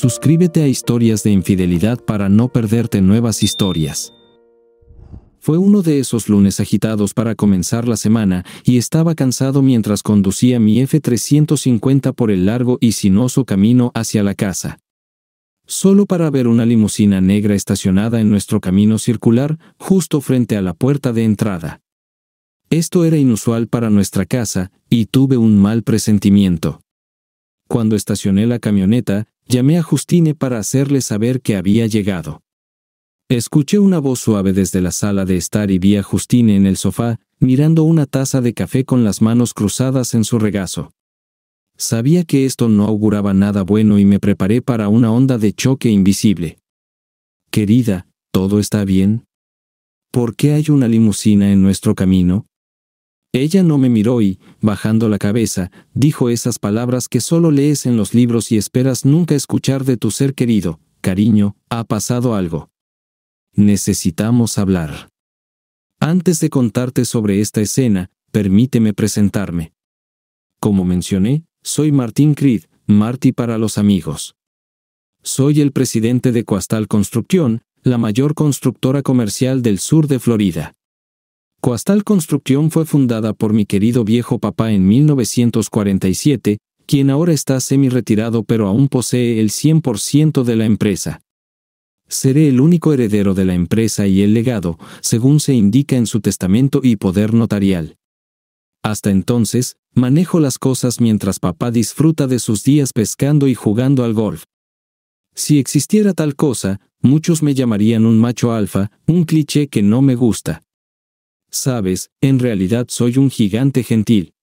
Suscríbete a Historias de Infidelidad para no perderte nuevas historias. Fue uno de esos lunes agitados para comenzar la semana y estaba cansado mientras conducía mi F-350 por el largo y sinuoso camino hacia la casa. Solo para ver una limusina negra estacionada en nuestro camino circular, justo frente a la puerta de entrada. Esto era inusual para nuestra casa, y tuve un mal presentimiento. Cuando estacioné la camioneta, Llamé a Justine para hacerle saber que había llegado. Escuché una voz suave desde la sala de estar y vi a Justine en el sofá, mirando una taza de café con las manos cruzadas en su regazo. Sabía que esto no auguraba nada bueno y me preparé para una onda de choque invisible. Querida, ¿todo está bien? ¿Por qué hay una limusina en nuestro camino? Ella no me miró y, bajando la cabeza, dijo esas palabras que solo lees en los libros y esperas nunca escuchar de tu ser querido. Cariño, ha pasado algo. Necesitamos hablar. Antes de contarte sobre esta escena, permíteme presentarme. Como mencioné, soy Martín Creed, Marty para los amigos. Soy el presidente de Coastal Construcción, la mayor constructora comercial del sur de Florida. Coastal Construcción fue fundada por mi querido viejo papá en 1947, quien ahora está semi-retirado pero aún posee el 100% de la empresa. Seré el único heredero de la empresa y el legado, según se indica en su testamento y poder notarial. Hasta entonces, manejo las cosas mientras papá disfruta de sus días pescando y jugando al golf. Si existiera tal cosa, muchos me llamarían un macho alfa, un cliché que no me gusta. Sabes, en realidad soy un gigante gentil.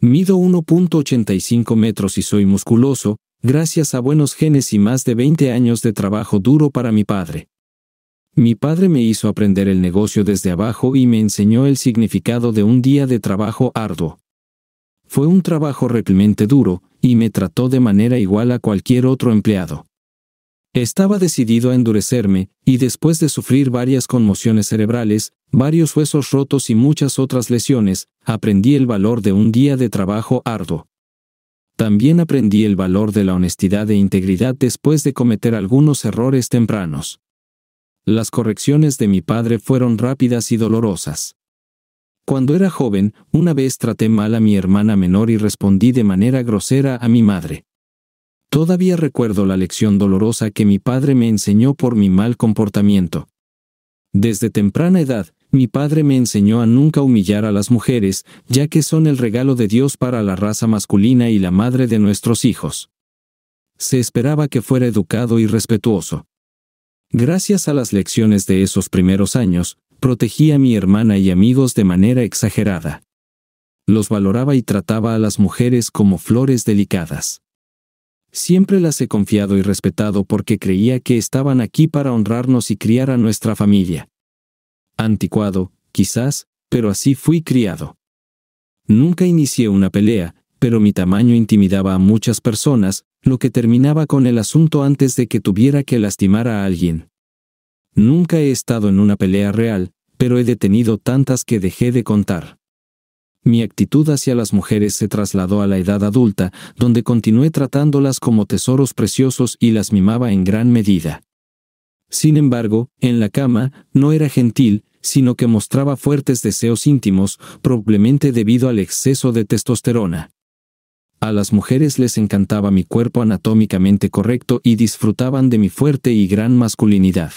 Mido 1.85 metros y soy musculoso, gracias a buenos genes y más de 20 años de trabajo duro para mi padre. Mi padre me hizo aprender el negocio desde abajo y me enseñó el significado de un día de trabajo arduo. Fue un trabajo realmente duro, y me trató de manera igual a cualquier otro empleado. Estaba decidido a endurecerme, y después de sufrir varias conmociones cerebrales, varios huesos rotos y muchas otras lesiones, aprendí el valor de un día de trabajo arduo. También aprendí el valor de la honestidad e integridad después de cometer algunos errores tempranos. Las correcciones de mi padre fueron rápidas y dolorosas. Cuando era joven, una vez traté mal a mi hermana menor y respondí de manera grosera a mi madre. Todavía recuerdo la lección dolorosa que mi padre me enseñó por mi mal comportamiento. Desde temprana edad, mi padre me enseñó a nunca humillar a las mujeres, ya que son el regalo de Dios para la raza masculina y la madre de nuestros hijos. Se esperaba que fuera educado y respetuoso. Gracias a las lecciones de esos primeros años, protegía a mi hermana y amigos de manera exagerada. Los valoraba y trataba a las mujeres como flores delicadas. Siempre las he confiado y respetado porque creía que estaban aquí para honrarnos y criar a nuestra familia. Anticuado, quizás, pero así fui criado. Nunca inicié una pelea, pero mi tamaño intimidaba a muchas personas, lo que terminaba con el asunto antes de que tuviera que lastimar a alguien. Nunca he estado en una pelea real, pero he detenido tantas que dejé de contar. Mi actitud hacia las mujeres se trasladó a la edad adulta, donde continué tratándolas como tesoros preciosos y las mimaba en gran medida. Sin embargo, en la cama, no era gentil, sino que mostraba fuertes deseos íntimos, probablemente debido al exceso de testosterona. A las mujeres les encantaba mi cuerpo anatómicamente correcto y disfrutaban de mi fuerte y gran masculinidad.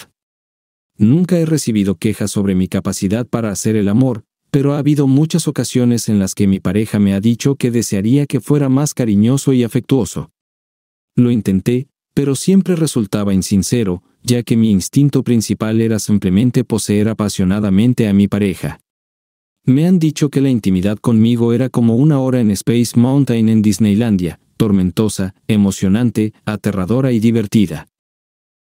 Nunca he recibido quejas sobre mi capacidad para hacer el amor, pero ha habido muchas ocasiones en las que mi pareja me ha dicho que desearía que fuera más cariñoso y afectuoso. Lo intenté, pero siempre resultaba insincero, ya que mi instinto principal era simplemente poseer apasionadamente a mi pareja. Me han dicho que la intimidad conmigo era como una hora en Space Mountain en Disneylandia, tormentosa, emocionante, aterradora y divertida.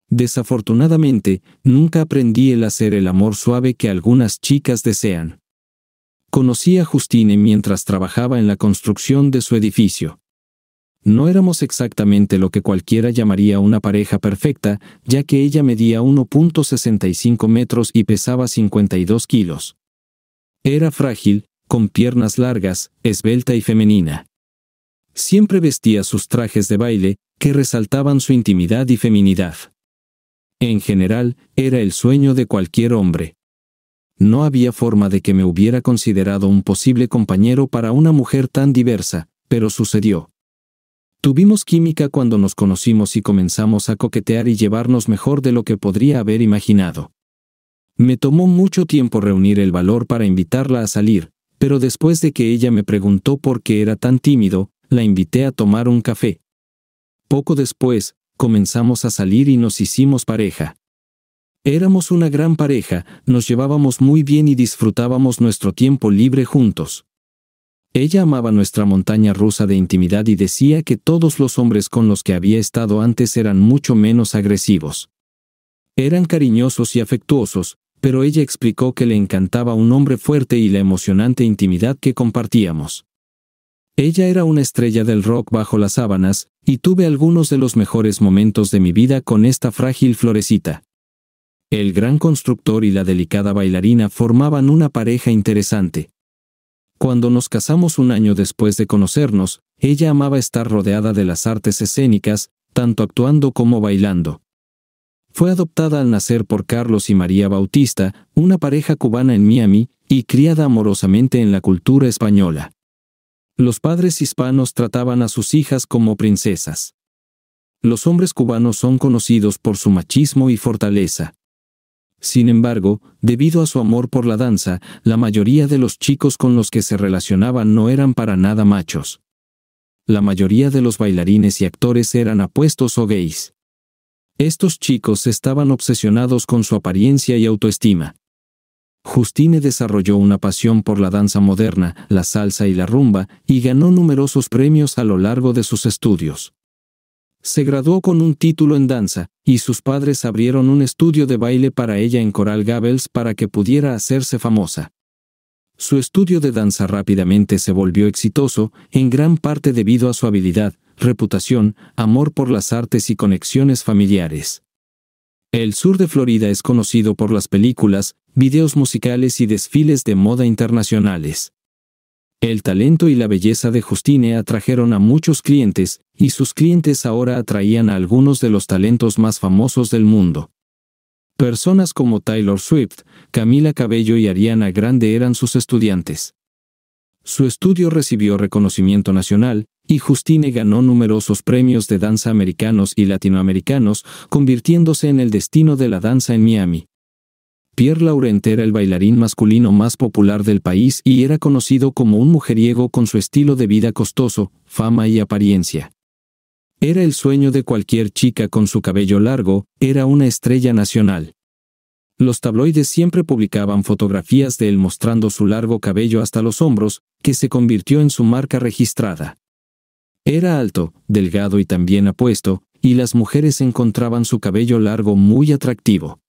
Desafortunadamente, nunca aprendí el hacer el amor suave que algunas chicas desean. Conocí a Justine mientras trabajaba en la construcción de su edificio. No éramos exactamente lo que cualquiera llamaría una pareja perfecta, ya que ella medía 1.65 metros y pesaba 52 kilos. Era frágil, con piernas largas, esbelta y femenina. Siempre vestía sus trajes de baile, que resaltaban su intimidad y feminidad. En general, era el sueño de cualquier hombre. No había forma de que me hubiera considerado un posible compañero para una mujer tan diversa, pero sucedió. Tuvimos química cuando nos conocimos y comenzamos a coquetear y llevarnos mejor de lo que podría haber imaginado. Me tomó mucho tiempo reunir el valor para invitarla a salir, pero después de que ella me preguntó por qué era tan tímido, la invité a tomar un café. Poco después, comenzamos a salir y nos hicimos pareja. Éramos una gran pareja, nos llevábamos muy bien y disfrutábamos nuestro tiempo libre juntos. Ella amaba nuestra montaña rusa de intimidad y decía que todos los hombres con los que había estado antes eran mucho menos agresivos. Eran cariñosos y afectuosos, pero ella explicó que le encantaba un hombre fuerte y la emocionante intimidad que compartíamos. Ella era una estrella del rock bajo las sábanas, y tuve algunos de los mejores momentos de mi vida con esta frágil florecita. El gran constructor y la delicada bailarina formaban una pareja interesante. Cuando nos casamos un año después de conocernos, ella amaba estar rodeada de las artes escénicas, tanto actuando como bailando. Fue adoptada al nacer por Carlos y María Bautista, una pareja cubana en Miami, y criada amorosamente en la cultura española. Los padres hispanos trataban a sus hijas como princesas. Los hombres cubanos son conocidos por su machismo y fortaleza. Sin embargo, debido a su amor por la danza, la mayoría de los chicos con los que se relacionaban no eran para nada machos. La mayoría de los bailarines y actores eran apuestos o gays. Estos chicos estaban obsesionados con su apariencia y autoestima. Justine desarrolló una pasión por la danza moderna, la salsa y la rumba, y ganó numerosos premios a lo largo de sus estudios. Se graduó con un título en danza, y sus padres abrieron un estudio de baile para ella en Coral Gables para que pudiera hacerse famosa. Su estudio de danza rápidamente se volvió exitoso, en gran parte debido a su habilidad, reputación, amor por las artes y conexiones familiares. El sur de Florida es conocido por las películas, videos musicales y desfiles de moda internacionales. El talento y la belleza de Justine atrajeron a muchos clientes, y sus clientes ahora atraían a algunos de los talentos más famosos del mundo. Personas como Taylor Swift, Camila Cabello y Ariana Grande eran sus estudiantes. Su estudio recibió reconocimiento nacional, y Justine ganó numerosos premios de danza americanos y latinoamericanos, convirtiéndose en el destino de la danza en Miami. Pierre Laurent era el bailarín masculino más popular del país y era conocido como un mujeriego con su estilo de vida costoso, fama y apariencia. Era el sueño de cualquier chica con su cabello largo, era una estrella nacional. Los tabloides siempre publicaban fotografías de él mostrando su largo cabello hasta los hombros, que se convirtió en su marca registrada. Era alto, delgado y también apuesto, y las mujeres encontraban su cabello largo muy atractivo.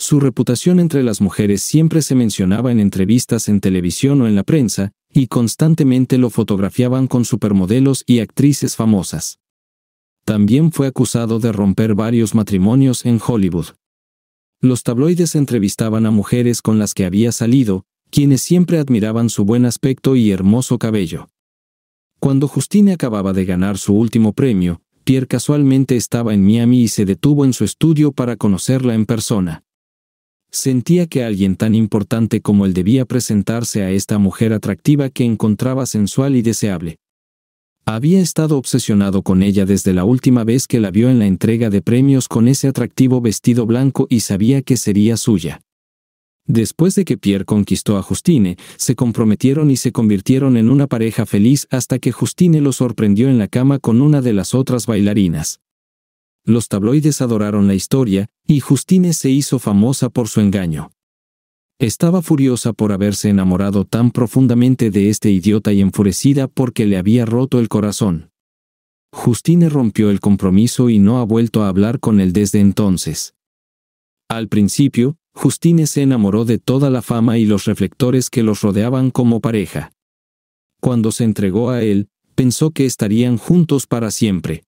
Su reputación entre las mujeres siempre se mencionaba en entrevistas en televisión o en la prensa, y constantemente lo fotografiaban con supermodelos y actrices famosas. También fue acusado de romper varios matrimonios en Hollywood. Los tabloides entrevistaban a mujeres con las que había salido, quienes siempre admiraban su buen aspecto y hermoso cabello. Cuando Justine acababa de ganar su último premio, Pierre casualmente estaba en Miami y se detuvo en su estudio para conocerla en persona. Sentía que alguien tan importante como él debía presentarse a esta mujer atractiva que encontraba sensual y deseable. Había estado obsesionado con ella desde la última vez que la vio en la entrega de premios con ese atractivo vestido blanco y sabía que sería suya. Después de que Pierre conquistó a Justine, se comprometieron y se convirtieron en una pareja feliz hasta que Justine lo sorprendió en la cama con una de las otras bailarinas los tabloides adoraron la historia, y Justine se hizo famosa por su engaño. Estaba furiosa por haberse enamorado tan profundamente de este idiota y enfurecida porque le había roto el corazón. Justine rompió el compromiso y no ha vuelto a hablar con él desde entonces. Al principio, Justine se enamoró de toda la fama y los reflectores que los rodeaban como pareja. Cuando se entregó a él, pensó que estarían juntos para siempre.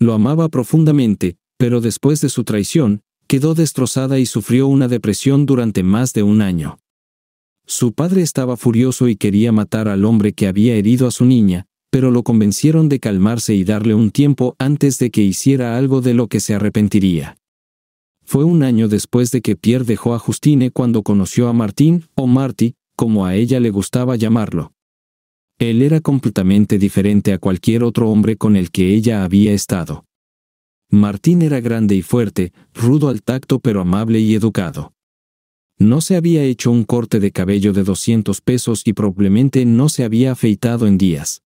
Lo amaba profundamente, pero después de su traición, quedó destrozada y sufrió una depresión durante más de un año. Su padre estaba furioso y quería matar al hombre que había herido a su niña, pero lo convencieron de calmarse y darle un tiempo antes de que hiciera algo de lo que se arrepentiría. Fue un año después de que Pierre dejó a Justine cuando conoció a Martín, o Marty, como a ella le gustaba llamarlo. Él era completamente diferente a cualquier otro hombre con el que ella había estado. Martín era grande y fuerte, rudo al tacto pero amable y educado. No se había hecho un corte de cabello de 200 pesos y probablemente no se había afeitado en días.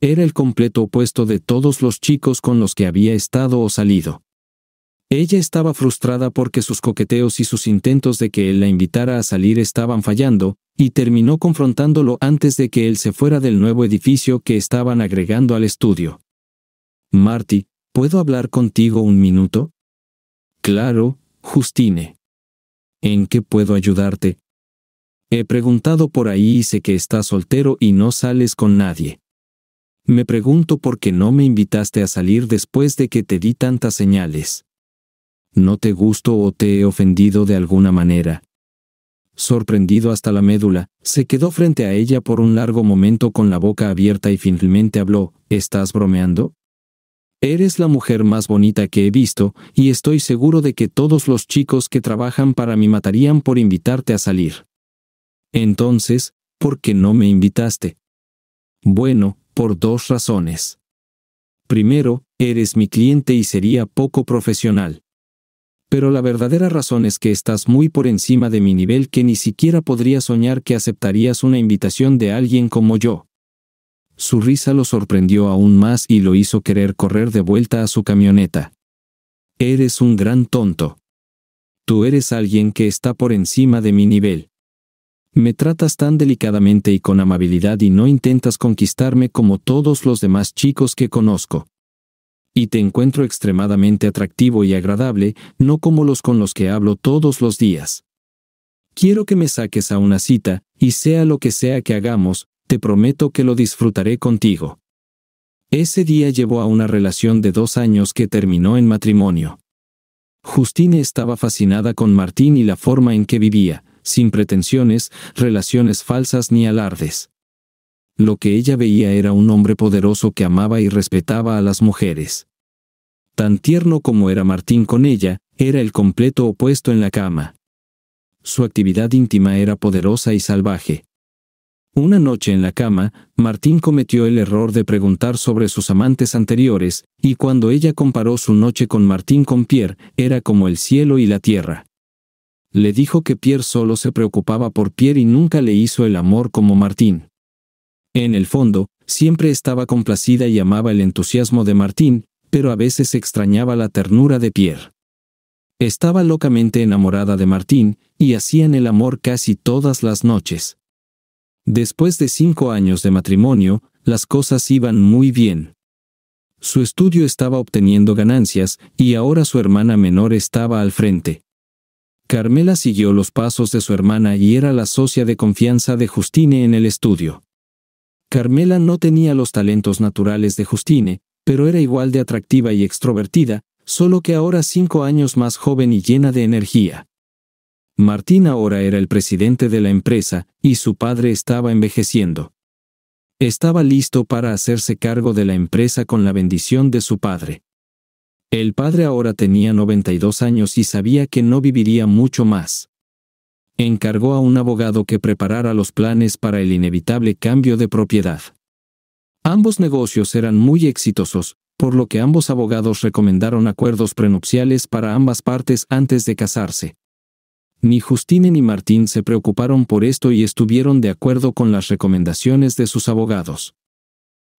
Era el completo opuesto de todos los chicos con los que había estado o salido. Ella estaba frustrada porque sus coqueteos y sus intentos de que él la invitara a salir estaban fallando, y terminó confrontándolo antes de que él se fuera del nuevo edificio que estaban agregando al estudio. Marty, ¿puedo hablar contigo un minuto? Claro, Justine. ¿En qué puedo ayudarte? He preguntado por ahí y sé que estás soltero y no sales con nadie. Me pregunto por qué no me invitaste a salir después de que te di tantas señales. ¿No te gusto o te he ofendido de alguna manera? sorprendido hasta la médula, se quedó frente a ella por un largo momento con la boca abierta y finalmente habló, ¿Estás bromeando? Eres la mujer más bonita que he visto, y estoy seguro de que todos los chicos que trabajan para mí matarían por invitarte a salir. Entonces, ¿por qué no me invitaste? Bueno, por dos razones. Primero, eres mi cliente y sería poco profesional. Pero la verdadera razón es que estás muy por encima de mi nivel que ni siquiera podría soñar que aceptarías una invitación de alguien como yo. Su risa lo sorprendió aún más y lo hizo querer correr de vuelta a su camioneta. Eres un gran tonto. Tú eres alguien que está por encima de mi nivel. Me tratas tan delicadamente y con amabilidad y no intentas conquistarme como todos los demás chicos que conozco y te encuentro extremadamente atractivo y agradable, no como los con los que hablo todos los días. Quiero que me saques a una cita, y sea lo que sea que hagamos, te prometo que lo disfrutaré contigo. Ese día llevó a una relación de dos años que terminó en matrimonio. Justine estaba fascinada con Martín y la forma en que vivía, sin pretensiones, relaciones falsas ni alardes lo que ella veía era un hombre poderoso que amaba y respetaba a las mujeres. Tan tierno como era Martín con ella, era el completo opuesto en la cama. Su actividad íntima era poderosa y salvaje. Una noche en la cama, Martín cometió el error de preguntar sobre sus amantes anteriores, y cuando ella comparó su noche con Martín con Pierre, era como el cielo y la tierra. Le dijo que Pierre solo se preocupaba por Pierre y nunca le hizo el amor como Martín. En el fondo, siempre estaba complacida y amaba el entusiasmo de Martín, pero a veces extrañaba la ternura de Pierre. Estaba locamente enamorada de Martín, y hacían el amor casi todas las noches. Después de cinco años de matrimonio, las cosas iban muy bien. Su estudio estaba obteniendo ganancias, y ahora su hermana menor estaba al frente. Carmela siguió los pasos de su hermana y era la socia de confianza de Justine en el estudio. Carmela no tenía los talentos naturales de Justine, pero era igual de atractiva y extrovertida, solo que ahora cinco años más joven y llena de energía. Martín ahora era el presidente de la empresa, y su padre estaba envejeciendo. Estaba listo para hacerse cargo de la empresa con la bendición de su padre. El padre ahora tenía 92 años y sabía que no viviría mucho más encargó a un abogado que preparara los planes para el inevitable cambio de propiedad. Ambos negocios eran muy exitosos, por lo que ambos abogados recomendaron acuerdos prenupciales para ambas partes antes de casarse. Ni Justine ni Martín se preocuparon por esto y estuvieron de acuerdo con las recomendaciones de sus abogados.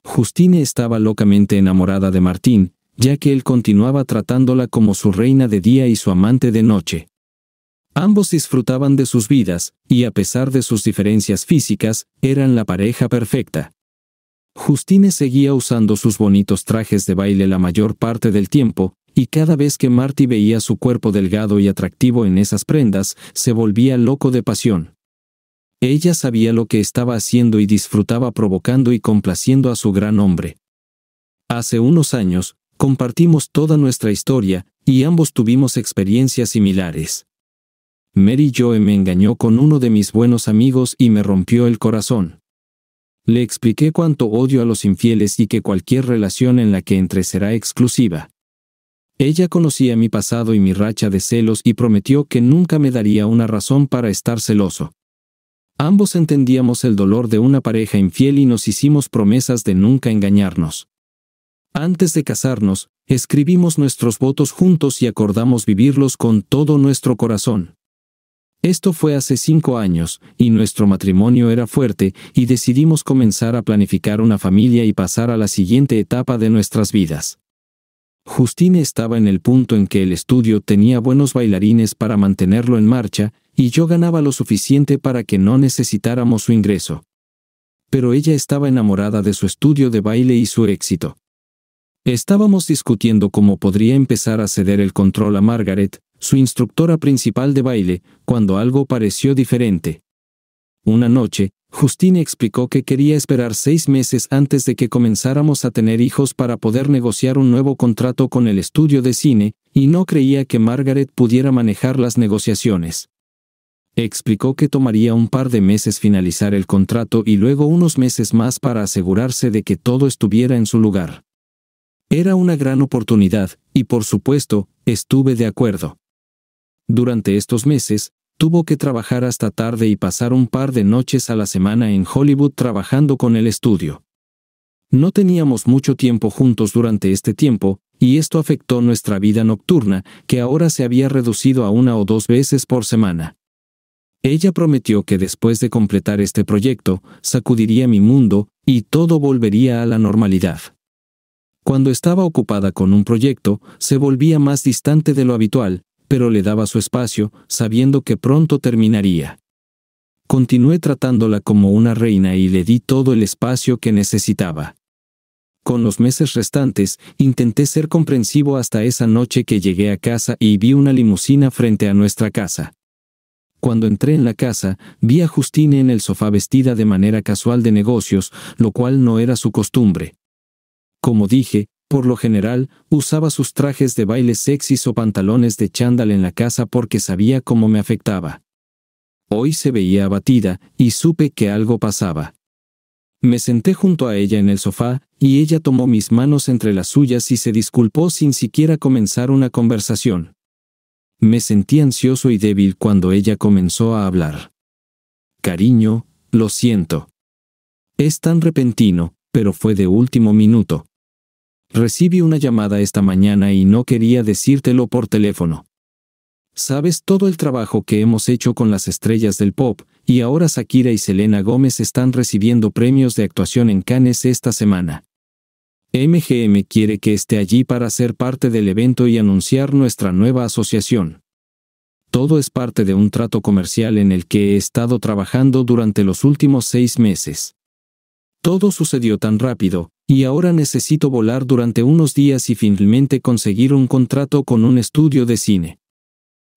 Justine estaba locamente enamorada de Martín, ya que él continuaba tratándola como su reina de día y su amante de noche. Ambos disfrutaban de sus vidas, y a pesar de sus diferencias físicas, eran la pareja perfecta. Justine seguía usando sus bonitos trajes de baile la mayor parte del tiempo, y cada vez que Marty veía su cuerpo delgado y atractivo en esas prendas, se volvía loco de pasión. Ella sabía lo que estaba haciendo y disfrutaba provocando y complaciendo a su gran hombre. Hace unos años, compartimos toda nuestra historia, y ambos tuvimos experiencias similares. Mary Joe me engañó con uno de mis buenos amigos y me rompió el corazón. Le expliqué cuánto odio a los infieles y que cualquier relación en la que entre será exclusiva. Ella conocía mi pasado y mi racha de celos y prometió que nunca me daría una razón para estar celoso. Ambos entendíamos el dolor de una pareja infiel y nos hicimos promesas de nunca engañarnos. Antes de casarnos, escribimos nuestros votos juntos y acordamos vivirlos con todo nuestro corazón. Esto fue hace cinco años, y nuestro matrimonio era fuerte, y decidimos comenzar a planificar una familia y pasar a la siguiente etapa de nuestras vidas. Justine estaba en el punto en que el estudio tenía buenos bailarines para mantenerlo en marcha, y yo ganaba lo suficiente para que no necesitáramos su ingreso. Pero ella estaba enamorada de su estudio de baile y su éxito. Estábamos discutiendo cómo podría empezar a ceder el control a Margaret, su instructora principal de baile, cuando algo pareció diferente. Una noche, Justine explicó que quería esperar seis meses antes de que comenzáramos a tener hijos para poder negociar un nuevo contrato con el estudio de cine, y no creía que Margaret pudiera manejar las negociaciones. Explicó que tomaría un par de meses finalizar el contrato y luego unos meses más para asegurarse de que todo estuviera en su lugar. Era una gran oportunidad, y por supuesto, estuve de acuerdo. Durante estos meses, tuvo que trabajar hasta tarde y pasar un par de noches a la semana en Hollywood trabajando con el estudio. No teníamos mucho tiempo juntos durante este tiempo, y esto afectó nuestra vida nocturna, que ahora se había reducido a una o dos veces por semana. Ella prometió que después de completar este proyecto, sacudiría mi mundo, y todo volvería a la normalidad. Cuando estaba ocupada con un proyecto, se volvía más distante de lo habitual, pero le daba su espacio, sabiendo que pronto terminaría. Continué tratándola como una reina y le di todo el espacio que necesitaba. Con los meses restantes, intenté ser comprensivo hasta esa noche que llegué a casa y vi una limusina frente a nuestra casa. Cuando entré en la casa, vi a Justine en el sofá vestida de manera casual de negocios, lo cual no era su costumbre. Como dije, por lo general, usaba sus trajes de baile sexys o pantalones de chándal en la casa porque sabía cómo me afectaba. Hoy se veía abatida y supe que algo pasaba. Me senté junto a ella en el sofá y ella tomó mis manos entre las suyas y se disculpó sin siquiera comenzar una conversación. Me sentí ansioso y débil cuando ella comenzó a hablar. Cariño, lo siento. Es tan repentino, pero fue de último minuto. Recibí una llamada esta mañana y no quería decírtelo por teléfono. Sabes todo el trabajo que hemos hecho con las estrellas del pop, y ahora Shakira y Selena Gómez están recibiendo premios de actuación en Cannes esta semana. MGM quiere que esté allí para ser parte del evento y anunciar nuestra nueva asociación. Todo es parte de un trato comercial en el que he estado trabajando durante los últimos seis meses. Todo sucedió tan rápido, y ahora necesito volar durante unos días y finalmente conseguir un contrato con un estudio de cine.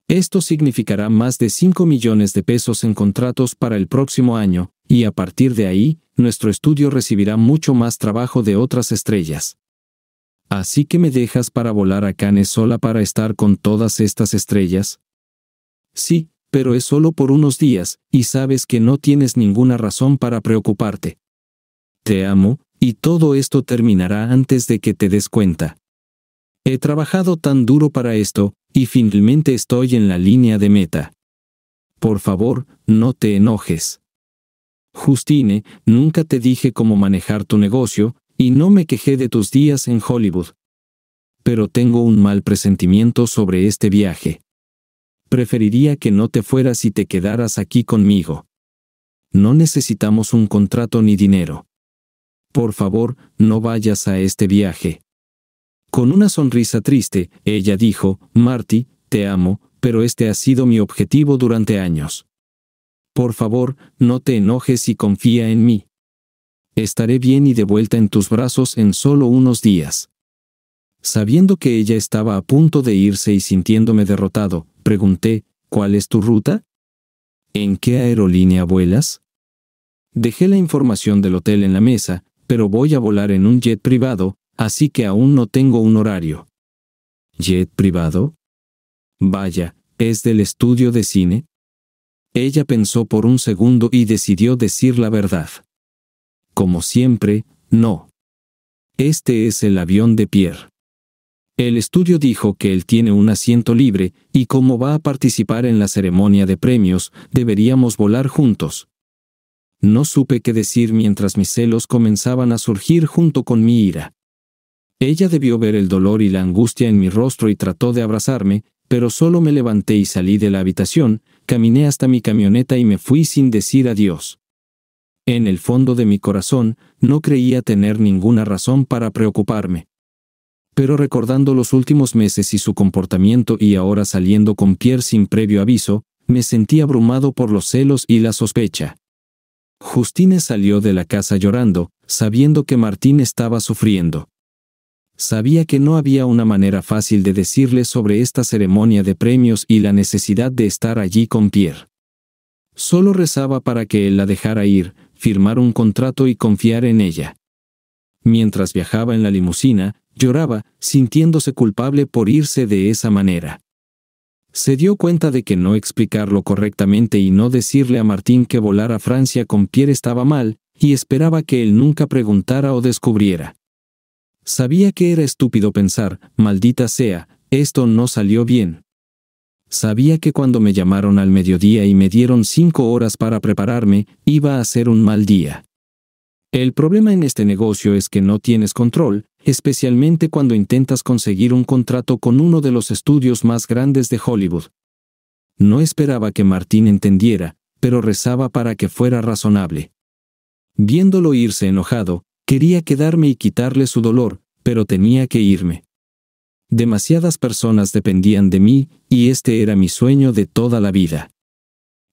Esto significará más de 5 millones de pesos en contratos para el próximo año, y a partir de ahí, nuestro estudio recibirá mucho más trabajo de otras estrellas. Así que me dejas para volar a Cannes sola para estar con todas estas estrellas? Sí, pero es solo por unos días, y sabes que no tienes ninguna razón para preocuparte. Te amo, y todo esto terminará antes de que te des cuenta. He trabajado tan duro para esto, y finalmente estoy en la línea de meta. Por favor, no te enojes. Justine, nunca te dije cómo manejar tu negocio, y no me quejé de tus días en Hollywood. Pero tengo un mal presentimiento sobre este viaje. Preferiría que no te fueras y te quedaras aquí conmigo. No necesitamos un contrato ni dinero por favor, no vayas a este viaje. Con una sonrisa triste, ella dijo, Marty, te amo, pero este ha sido mi objetivo durante años. Por favor, no te enojes y confía en mí. Estaré bien y de vuelta en tus brazos en solo unos días. Sabiendo que ella estaba a punto de irse y sintiéndome derrotado, pregunté, ¿cuál es tu ruta? ¿En qué aerolínea vuelas? Dejé la información del hotel en la mesa, pero voy a volar en un jet privado, así que aún no tengo un horario. ¿Jet privado? Vaya, ¿es del estudio de cine? Ella pensó por un segundo y decidió decir la verdad. Como siempre, no. Este es el avión de Pierre. El estudio dijo que él tiene un asiento libre, y como va a participar en la ceremonia de premios, deberíamos volar juntos, no supe qué decir mientras mis celos comenzaban a surgir junto con mi ira. Ella debió ver el dolor y la angustia en mi rostro y trató de abrazarme, pero solo me levanté y salí de la habitación, caminé hasta mi camioneta y me fui sin decir adiós. En el fondo de mi corazón, no creía tener ninguna razón para preocuparme. Pero recordando los últimos meses y su comportamiento y ahora saliendo con Pierre sin previo aviso, me sentí abrumado por los celos y la sospecha. Justine salió de la casa llorando, sabiendo que Martín estaba sufriendo. Sabía que no había una manera fácil de decirle sobre esta ceremonia de premios y la necesidad de estar allí con Pierre. Solo rezaba para que él la dejara ir, firmar un contrato y confiar en ella. Mientras viajaba en la limusina, lloraba, sintiéndose culpable por irse de esa manera se dio cuenta de que no explicarlo correctamente y no decirle a Martín que volar a Francia con Pierre estaba mal, y esperaba que él nunca preguntara o descubriera. Sabía que era estúpido pensar, maldita sea, esto no salió bien. Sabía que cuando me llamaron al mediodía y me dieron cinco horas para prepararme, iba a ser un mal día. El problema en este negocio es que no tienes control, especialmente cuando intentas conseguir un contrato con uno de los estudios más grandes de Hollywood. No esperaba que Martín entendiera, pero rezaba para que fuera razonable. Viéndolo irse enojado, quería quedarme y quitarle su dolor, pero tenía que irme. Demasiadas personas dependían de mí, y este era mi sueño de toda la vida.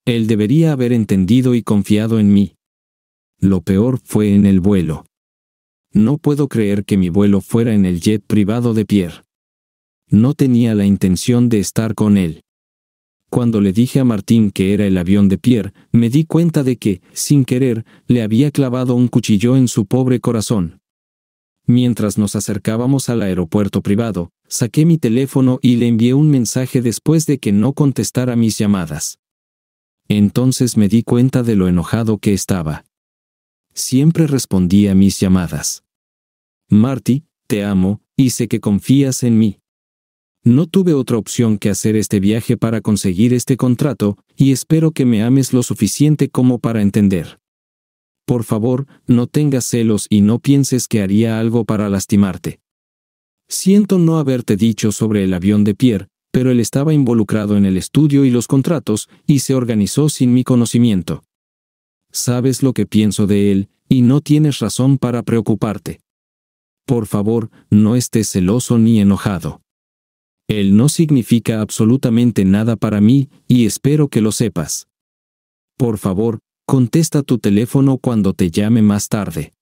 Él debería haber entendido y confiado en mí. Lo peor fue en el vuelo. No puedo creer que mi vuelo fuera en el jet privado de Pierre. No tenía la intención de estar con él. Cuando le dije a Martín que era el avión de Pierre, me di cuenta de que, sin querer, le había clavado un cuchillo en su pobre corazón. Mientras nos acercábamos al aeropuerto privado, saqué mi teléfono y le envié un mensaje después de que no contestara mis llamadas. Entonces me di cuenta de lo enojado que estaba. Siempre respondía a mis llamadas. Marty, te amo, y sé que confías en mí. No tuve otra opción que hacer este viaje para conseguir este contrato, y espero que me ames lo suficiente como para entender. Por favor, no tengas celos y no pienses que haría algo para lastimarte. Siento no haberte dicho sobre el avión de Pierre, pero él estaba involucrado en el estudio y los contratos, y se organizó sin mi conocimiento. Sabes lo que pienso de él, y no tienes razón para preocuparte. Por favor, no estés celoso ni enojado. Él no significa absolutamente nada para mí, y espero que lo sepas. Por favor, contesta tu teléfono cuando te llame más tarde.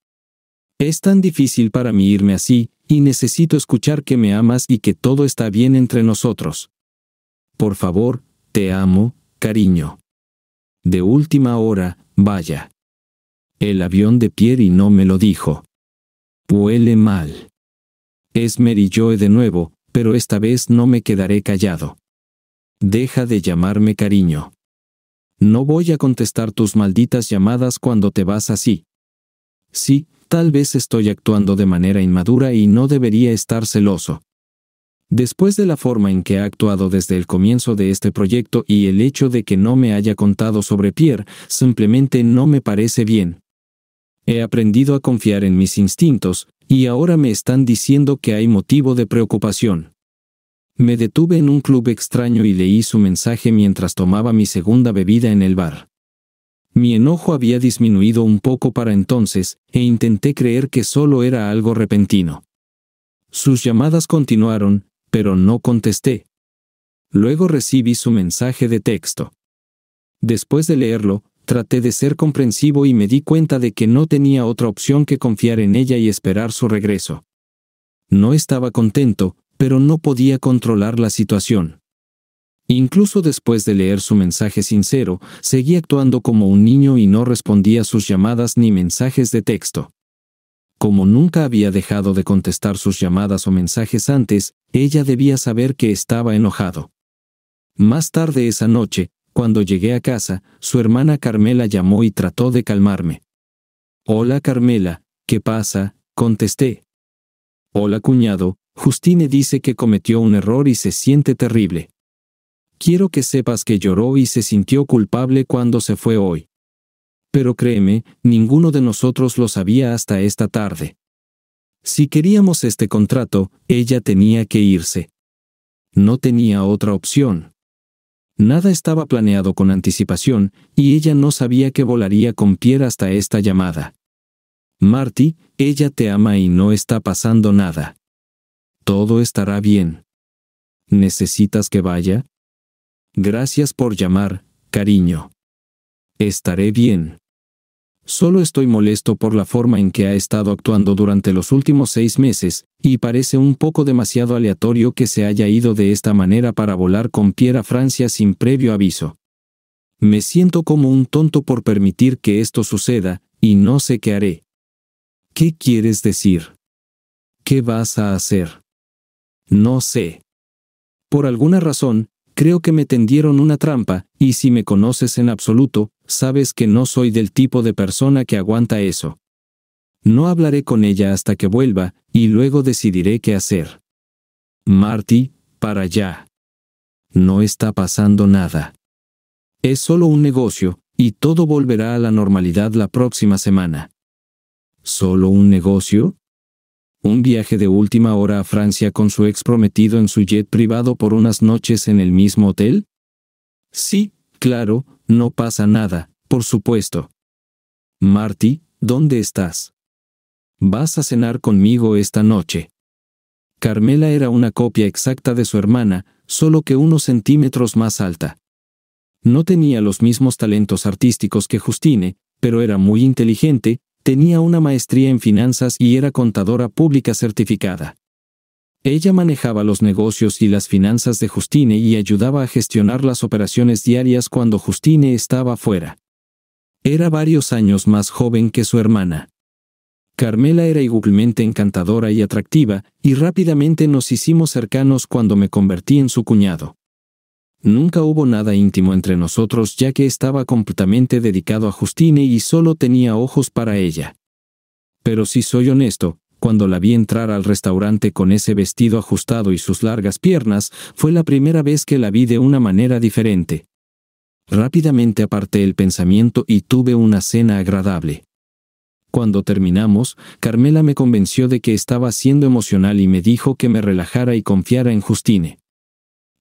Es tan difícil para mí irme así, y necesito escuchar que me amas y que todo está bien entre nosotros. Por favor, te amo, cariño. De última hora, vaya. El avión de Pierre y no me lo dijo huele mal. Es Merilloe de nuevo, pero esta vez no me quedaré callado. Deja de llamarme cariño. No voy a contestar tus malditas llamadas cuando te vas así. Sí, tal vez estoy actuando de manera inmadura y no debería estar celoso. Después de la forma en que ha actuado desde el comienzo de este proyecto y el hecho de que no me haya contado sobre Pierre, simplemente no me parece bien he aprendido a confiar en mis instintos, y ahora me están diciendo que hay motivo de preocupación. Me detuve en un club extraño y leí su mensaje mientras tomaba mi segunda bebida en el bar. Mi enojo había disminuido un poco para entonces, e intenté creer que solo era algo repentino. Sus llamadas continuaron, pero no contesté. Luego recibí su mensaje de texto. Después de leerlo, Traté de ser comprensivo y me di cuenta de que no tenía otra opción que confiar en ella y esperar su regreso. No estaba contento, pero no podía controlar la situación. Incluso después de leer su mensaje sincero, seguí actuando como un niño y no respondía sus llamadas ni mensajes de texto. Como nunca había dejado de contestar sus llamadas o mensajes antes, ella debía saber que estaba enojado. Más tarde esa noche, cuando llegué a casa, su hermana Carmela llamó y trató de calmarme. Hola Carmela, ¿qué pasa? contesté. Hola cuñado, Justine dice que cometió un error y se siente terrible. Quiero que sepas que lloró y se sintió culpable cuando se fue hoy. Pero créeme, ninguno de nosotros lo sabía hasta esta tarde. Si queríamos este contrato, ella tenía que irse. No tenía otra opción. Nada estaba planeado con anticipación, y ella no sabía que volaría con Pierre hasta esta llamada. Marty, ella te ama y no está pasando nada. Todo estará bien. ¿Necesitas que vaya? Gracias por llamar, cariño. Estaré bien. Solo estoy molesto por la forma en que ha estado actuando durante los últimos seis meses, y parece un poco demasiado aleatorio que se haya ido de esta manera para volar con Pierre a Francia sin previo aviso. Me siento como un tonto por permitir que esto suceda, y no sé qué haré. ¿Qué quieres decir? ¿Qué vas a hacer? No sé. Por alguna razón, creo que me tendieron una trampa, y si me conoces en absoluto, sabes que no soy del tipo de persona que aguanta eso. No hablaré con ella hasta que vuelva, y luego decidiré qué hacer. Marty, para allá. No está pasando nada. Es solo un negocio, y todo volverá a la normalidad la próxima semana. ¿Solo un negocio? Un viaje de última hora a Francia con su ex prometido en su jet privado por unas noches en el mismo hotel? Sí, Claro, no pasa nada, por supuesto. Marty, ¿dónde estás? Vas a cenar conmigo esta noche. Carmela era una copia exacta de su hermana, solo que unos centímetros más alta. No tenía los mismos talentos artísticos que Justine, pero era muy inteligente, tenía una maestría en finanzas y era contadora pública certificada. Ella manejaba los negocios y las finanzas de Justine y ayudaba a gestionar las operaciones diarias cuando Justine estaba fuera. Era varios años más joven que su hermana. Carmela era igualmente encantadora y atractiva, y rápidamente nos hicimos cercanos cuando me convertí en su cuñado. Nunca hubo nada íntimo entre nosotros ya que estaba completamente dedicado a Justine y solo tenía ojos para ella. Pero si soy honesto, cuando la vi entrar al restaurante con ese vestido ajustado y sus largas piernas, fue la primera vez que la vi de una manera diferente. Rápidamente aparté el pensamiento y tuve una cena agradable. Cuando terminamos, Carmela me convenció de que estaba siendo emocional y me dijo que me relajara y confiara en Justine.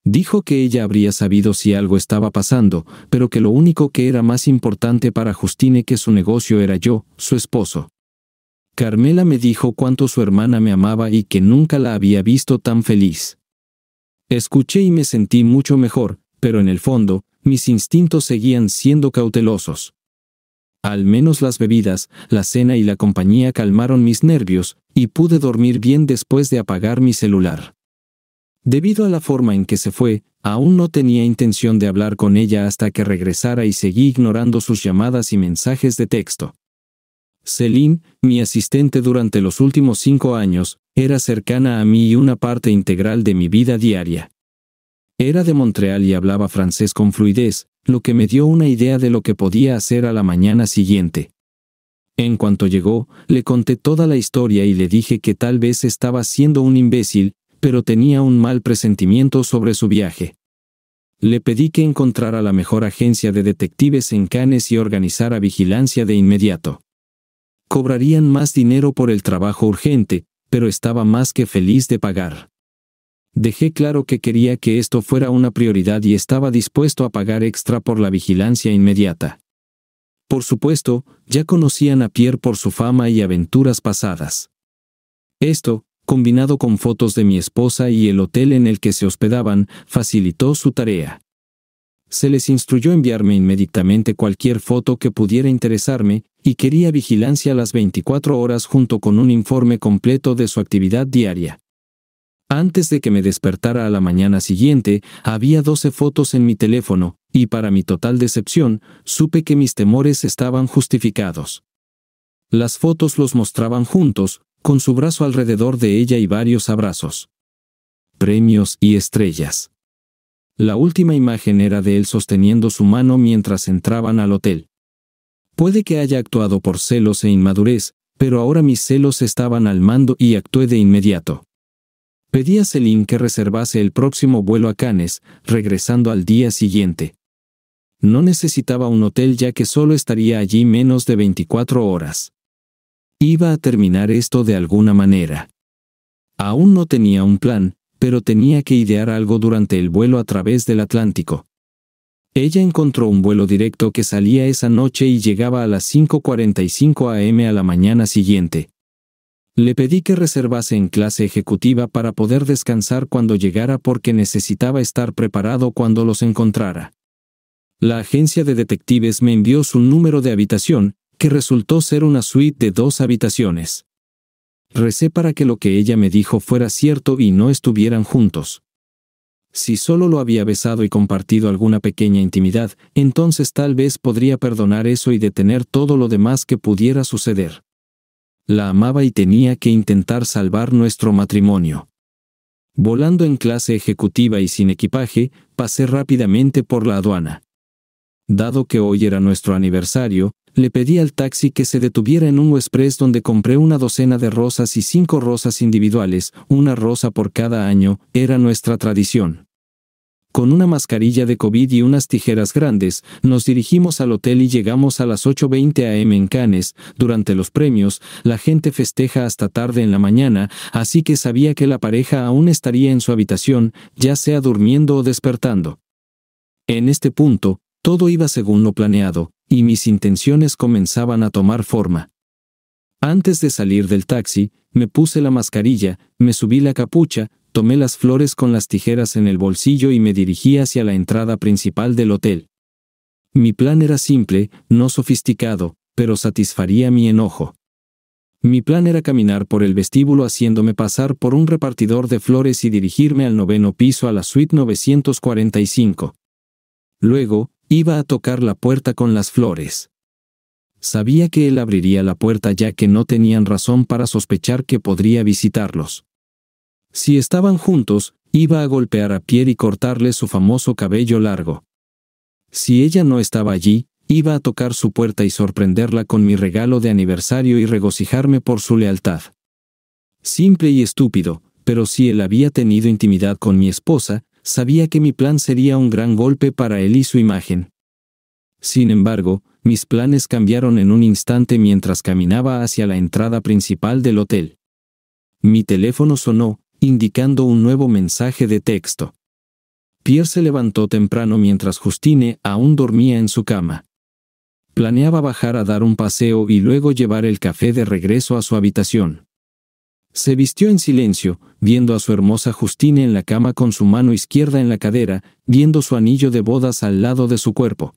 Dijo que ella habría sabido si algo estaba pasando, pero que lo único que era más importante para Justine que su negocio era yo, su esposo. Carmela me dijo cuánto su hermana me amaba y que nunca la había visto tan feliz. Escuché y me sentí mucho mejor, pero en el fondo, mis instintos seguían siendo cautelosos. Al menos las bebidas, la cena y la compañía calmaron mis nervios, y pude dormir bien después de apagar mi celular. Debido a la forma en que se fue, aún no tenía intención de hablar con ella hasta que regresara y seguí ignorando sus llamadas y mensajes de texto celine mi asistente durante los últimos cinco años, era cercana a mí y una parte integral de mi vida diaria. Era de Montreal y hablaba francés con fluidez, lo que me dio una idea de lo que podía hacer a la mañana siguiente. En cuanto llegó, le conté toda la historia y le dije que tal vez estaba siendo un imbécil, pero tenía un mal presentimiento sobre su viaje. Le pedí que encontrara la mejor agencia de detectives en Cannes y organizara vigilancia de inmediato cobrarían más dinero por el trabajo urgente, pero estaba más que feliz de pagar. Dejé claro que quería que esto fuera una prioridad y estaba dispuesto a pagar extra por la vigilancia inmediata. Por supuesto, ya conocían a Pierre por su fama y aventuras pasadas. Esto, combinado con fotos de mi esposa y el hotel en el que se hospedaban, facilitó su tarea se les instruyó enviarme inmediatamente cualquier foto que pudiera interesarme, y quería vigilancia las 24 horas junto con un informe completo de su actividad diaria. Antes de que me despertara a la mañana siguiente, había 12 fotos en mi teléfono, y para mi total decepción, supe que mis temores estaban justificados. Las fotos los mostraban juntos, con su brazo alrededor de ella y varios abrazos. Premios y estrellas. La última imagen era de él sosteniendo su mano mientras entraban al hotel. Puede que haya actuado por celos e inmadurez, pero ahora mis celos estaban al mando y actué de inmediato. Pedí a Celine que reservase el próximo vuelo a Cannes, regresando al día siguiente. No necesitaba un hotel ya que solo estaría allí menos de 24 horas. Iba a terminar esto de alguna manera. Aún no tenía un plan, pero tenía que idear algo durante el vuelo a través del Atlántico. Ella encontró un vuelo directo que salía esa noche y llegaba a las 5.45 am a la mañana siguiente. Le pedí que reservase en clase ejecutiva para poder descansar cuando llegara porque necesitaba estar preparado cuando los encontrara. La agencia de detectives me envió su número de habitación, que resultó ser una suite de dos habitaciones. Recé para que lo que ella me dijo fuera cierto y no estuvieran juntos. Si solo lo había besado y compartido alguna pequeña intimidad, entonces tal vez podría perdonar eso y detener todo lo demás que pudiera suceder. La amaba y tenía que intentar salvar nuestro matrimonio. Volando en clase ejecutiva y sin equipaje, pasé rápidamente por la aduana. Dado que hoy era nuestro aniversario, le pedí al taxi que se detuviera en un Express donde compré una docena de rosas y cinco rosas individuales, una rosa por cada año, era nuestra tradición. Con una mascarilla de COVID y unas tijeras grandes, nos dirigimos al hotel y llegamos a las 8.20 am en Canes. Durante los premios, la gente festeja hasta tarde en la mañana, así que sabía que la pareja aún estaría en su habitación, ya sea durmiendo o despertando. En este punto, todo iba según lo planeado y mis intenciones comenzaban a tomar forma. Antes de salir del taxi, me puse la mascarilla, me subí la capucha, tomé las flores con las tijeras en el bolsillo y me dirigí hacia la entrada principal del hotel. Mi plan era simple, no sofisticado, pero satisfaría mi enojo. Mi plan era caminar por el vestíbulo haciéndome pasar por un repartidor de flores y dirigirme al noveno piso a la suite 945. Luego, Iba a tocar la puerta con las flores. Sabía que él abriría la puerta ya que no tenían razón para sospechar que podría visitarlos. Si estaban juntos, iba a golpear a Pierre y cortarle su famoso cabello largo. Si ella no estaba allí, iba a tocar su puerta y sorprenderla con mi regalo de aniversario y regocijarme por su lealtad. Simple y estúpido, pero si él había tenido intimidad con mi esposa, sabía que mi plan sería un gran golpe para él y su imagen. Sin embargo, mis planes cambiaron en un instante mientras caminaba hacia la entrada principal del hotel. Mi teléfono sonó, indicando un nuevo mensaje de texto. Pierre se levantó temprano mientras Justine aún dormía en su cama. Planeaba bajar a dar un paseo y luego llevar el café de regreso a su habitación. Se vistió en silencio, viendo a su hermosa Justine en la cama con su mano izquierda en la cadera, viendo su anillo de bodas al lado de su cuerpo.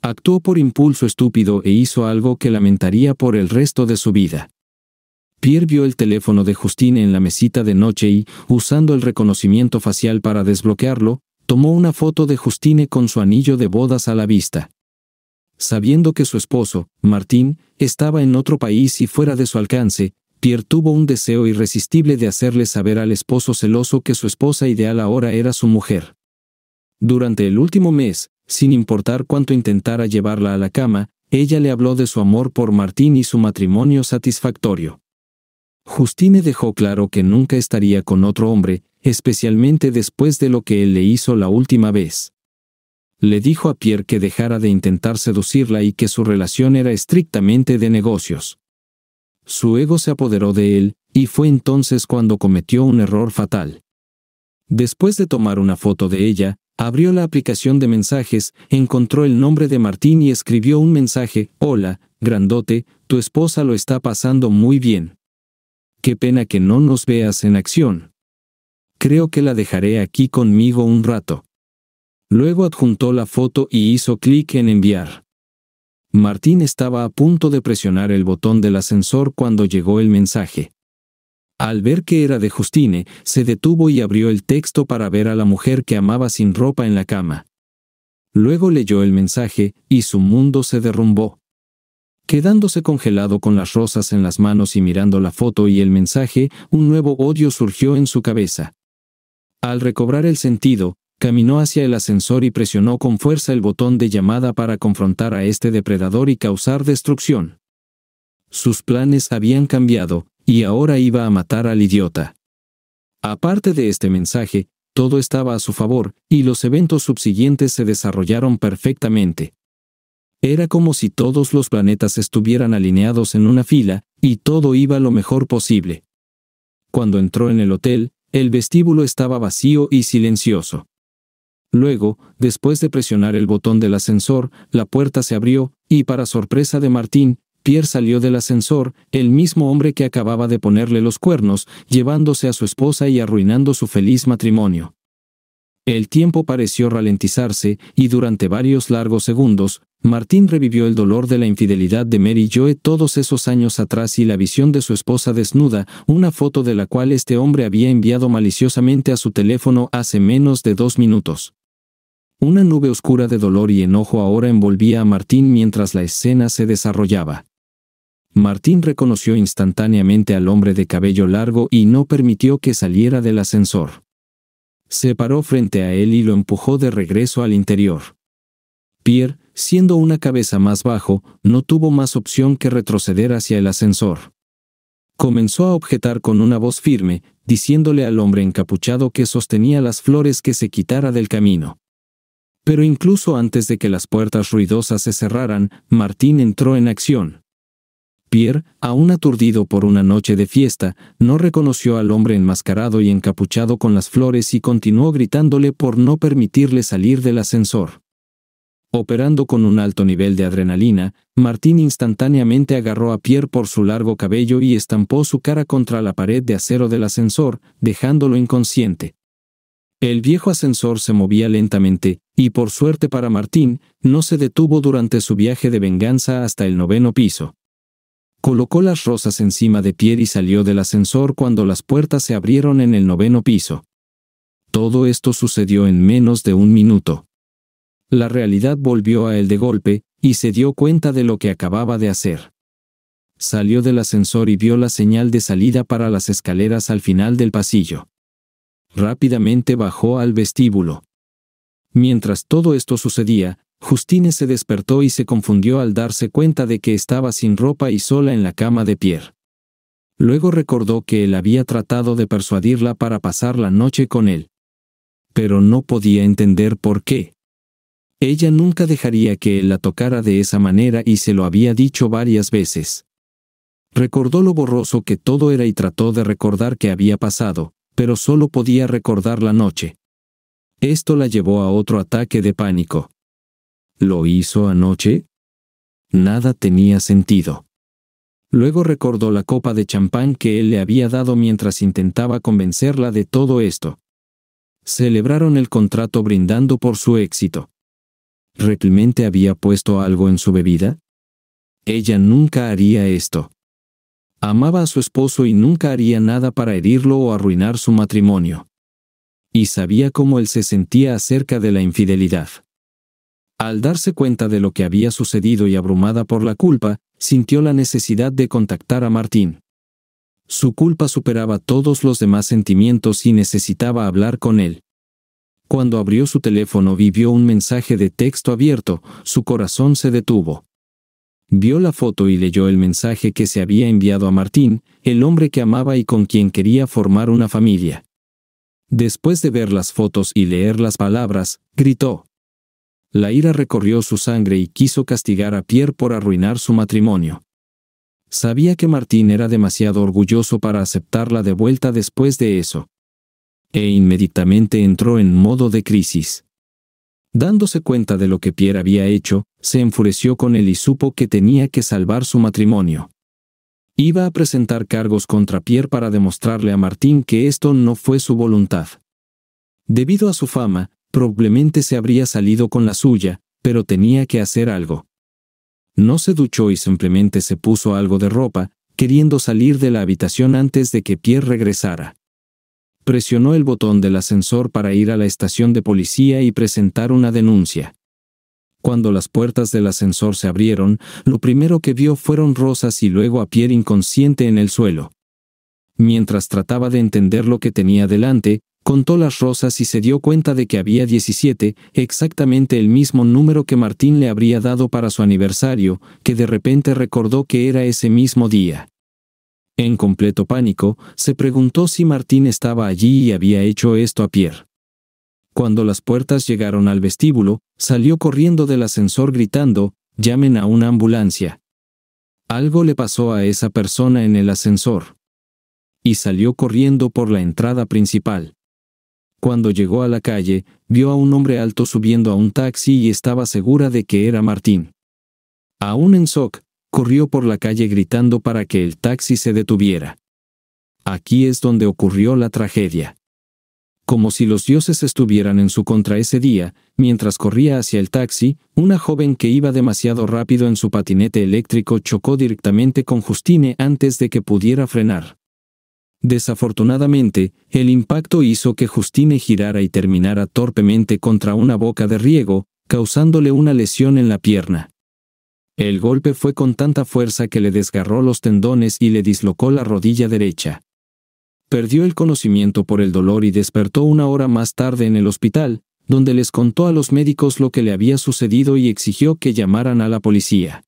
Actuó por impulso estúpido e hizo algo que lamentaría por el resto de su vida. Pierre vio el teléfono de Justine en la mesita de noche y, usando el reconocimiento facial para desbloquearlo, tomó una foto de Justine con su anillo de bodas a la vista. Sabiendo que su esposo, Martín, estaba en otro país y fuera de su alcance, Pierre tuvo un deseo irresistible de hacerle saber al esposo celoso que su esposa ideal ahora era su mujer. Durante el último mes, sin importar cuánto intentara llevarla a la cama, ella le habló de su amor por Martín y su matrimonio satisfactorio. Justine dejó claro que nunca estaría con otro hombre, especialmente después de lo que él le hizo la última vez. Le dijo a Pierre que dejara de intentar seducirla y que su relación era estrictamente de negocios. Su ego se apoderó de él, y fue entonces cuando cometió un error fatal. Después de tomar una foto de ella, abrió la aplicación de mensajes, encontró el nombre de Martín y escribió un mensaje, Hola, grandote, tu esposa lo está pasando muy bien. Qué pena que no nos veas en acción. Creo que la dejaré aquí conmigo un rato. Luego adjuntó la foto y hizo clic en enviar. Martín estaba a punto de presionar el botón del ascensor cuando llegó el mensaje. Al ver que era de Justine, se detuvo y abrió el texto para ver a la mujer que amaba sin ropa en la cama. Luego leyó el mensaje, y su mundo se derrumbó. Quedándose congelado con las rosas en las manos y mirando la foto y el mensaje, un nuevo odio surgió en su cabeza. Al recobrar el sentido, Caminó hacia el ascensor y presionó con fuerza el botón de llamada para confrontar a este depredador y causar destrucción. Sus planes habían cambiado, y ahora iba a matar al idiota. Aparte de este mensaje, todo estaba a su favor, y los eventos subsiguientes se desarrollaron perfectamente. Era como si todos los planetas estuvieran alineados en una fila, y todo iba lo mejor posible. Cuando entró en el hotel, el vestíbulo estaba vacío y silencioso. Luego, después de presionar el botón del ascensor, la puerta se abrió, y para sorpresa de Martín, Pierre salió del ascensor, el mismo hombre que acababa de ponerle los cuernos, llevándose a su esposa y arruinando su feliz matrimonio. El tiempo pareció ralentizarse, y durante varios largos segundos, Martín revivió el dolor de la infidelidad de Mary Joe todos esos años atrás y la visión de su esposa desnuda, una foto de la cual este hombre había enviado maliciosamente a su teléfono hace menos de dos minutos. Una nube oscura de dolor y enojo ahora envolvía a Martín mientras la escena se desarrollaba. Martín reconoció instantáneamente al hombre de cabello largo y no permitió que saliera del ascensor. Se paró frente a él y lo empujó de regreso al interior. Pierre, siendo una cabeza más bajo, no tuvo más opción que retroceder hacia el ascensor. Comenzó a objetar con una voz firme, diciéndole al hombre encapuchado que sostenía las flores que se quitara del camino. Pero incluso antes de que las puertas ruidosas se cerraran, Martín entró en acción. Pierre, aún aturdido por una noche de fiesta, no reconoció al hombre enmascarado y encapuchado con las flores y continuó gritándole por no permitirle salir del ascensor. Operando con un alto nivel de adrenalina, Martín instantáneamente agarró a Pierre por su largo cabello y estampó su cara contra la pared de acero del ascensor, dejándolo inconsciente. El viejo ascensor se movía lentamente, y por suerte para Martín, no se detuvo durante su viaje de venganza hasta el noveno piso. Colocó las rosas encima de pie y salió del ascensor cuando las puertas se abrieron en el noveno piso. Todo esto sucedió en menos de un minuto. La realidad volvió a él de golpe, y se dio cuenta de lo que acababa de hacer. Salió del ascensor y vio la señal de salida para las escaleras al final del pasillo. Rápidamente bajó al vestíbulo. Mientras todo esto sucedía, Justine se despertó y se confundió al darse cuenta de que estaba sin ropa y sola en la cama de Pierre. Luego recordó que él había tratado de persuadirla para pasar la noche con él. Pero no podía entender por qué. Ella nunca dejaría que él la tocara de esa manera y se lo había dicho varias veces. Recordó lo borroso que todo era y trató de recordar qué había pasado, pero solo podía recordar la noche, esto la llevó a otro ataque de pánico. ¿Lo hizo anoche? Nada tenía sentido. Luego recordó la copa de champán que él le había dado mientras intentaba convencerla de todo esto. Celebraron el contrato brindando por su éxito. ¿Realmente había puesto algo en su bebida? Ella nunca haría esto. Amaba a su esposo y nunca haría nada para herirlo o arruinar su matrimonio y sabía cómo él se sentía acerca de la infidelidad. Al darse cuenta de lo que había sucedido y abrumada por la culpa, sintió la necesidad de contactar a Martín. Su culpa superaba todos los demás sentimientos y necesitaba hablar con él. Cuando abrió su teléfono y vio un mensaje de texto abierto, su corazón se detuvo. Vio la foto y leyó el mensaje que se había enviado a Martín, el hombre que amaba y con quien quería formar una familia. Después de ver las fotos y leer las palabras, gritó. La ira recorrió su sangre y quiso castigar a Pierre por arruinar su matrimonio. Sabía que Martín era demasiado orgulloso para aceptarla de vuelta después de eso. E inmediatamente entró en modo de crisis. Dándose cuenta de lo que Pierre había hecho, se enfureció con él y supo que tenía que salvar su matrimonio. Iba a presentar cargos contra Pierre para demostrarle a Martín que esto no fue su voluntad. Debido a su fama, probablemente se habría salido con la suya, pero tenía que hacer algo. No se duchó y simplemente se puso algo de ropa, queriendo salir de la habitación antes de que Pierre regresara. Presionó el botón del ascensor para ir a la estación de policía y presentar una denuncia. Cuando las puertas del ascensor se abrieron, lo primero que vio fueron rosas y luego a Pierre inconsciente en el suelo. Mientras trataba de entender lo que tenía delante, contó las rosas y se dio cuenta de que había 17, exactamente el mismo número que Martín le habría dado para su aniversario, que de repente recordó que era ese mismo día. En completo pánico, se preguntó si Martín estaba allí y había hecho esto a Pierre. Cuando las puertas llegaron al vestíbulo, salió corriendo del ascensor gritando, llamen a una ambulancia. Algo le pasó a esa persona en el ascensor. Y salió corriendo por la entrada principal. Cuando llegó a la calle, vio a un hombre alto subiendo a un taxi y estaba segura de que era Martín. Aún en shock, corrió por la calle gritando para que el taxi se detuviera. Aquí es donde ocurrió la tragedia como si los dioses estuvieran en su contra ese día, mientras corría hacia el taxi, una joven que iba demasiado rápido en su patinete eléctrico chocó directamente con Justine antes de que pudiera frenar. Desafortunadamente, el impacto hizo que Justine girara y terminara torpemente contra una boca de riego, causándole una lesión en la pierna. El golpe fue con tanta fuerza que le desgarró los tendones y le dislocó la rodilla derecha perdió el conocimiento por el dolor y despertó una hora más tarde en el hospital, donde les contó a los médicos lo que le había sucedido y exigió que llamaran a la policía.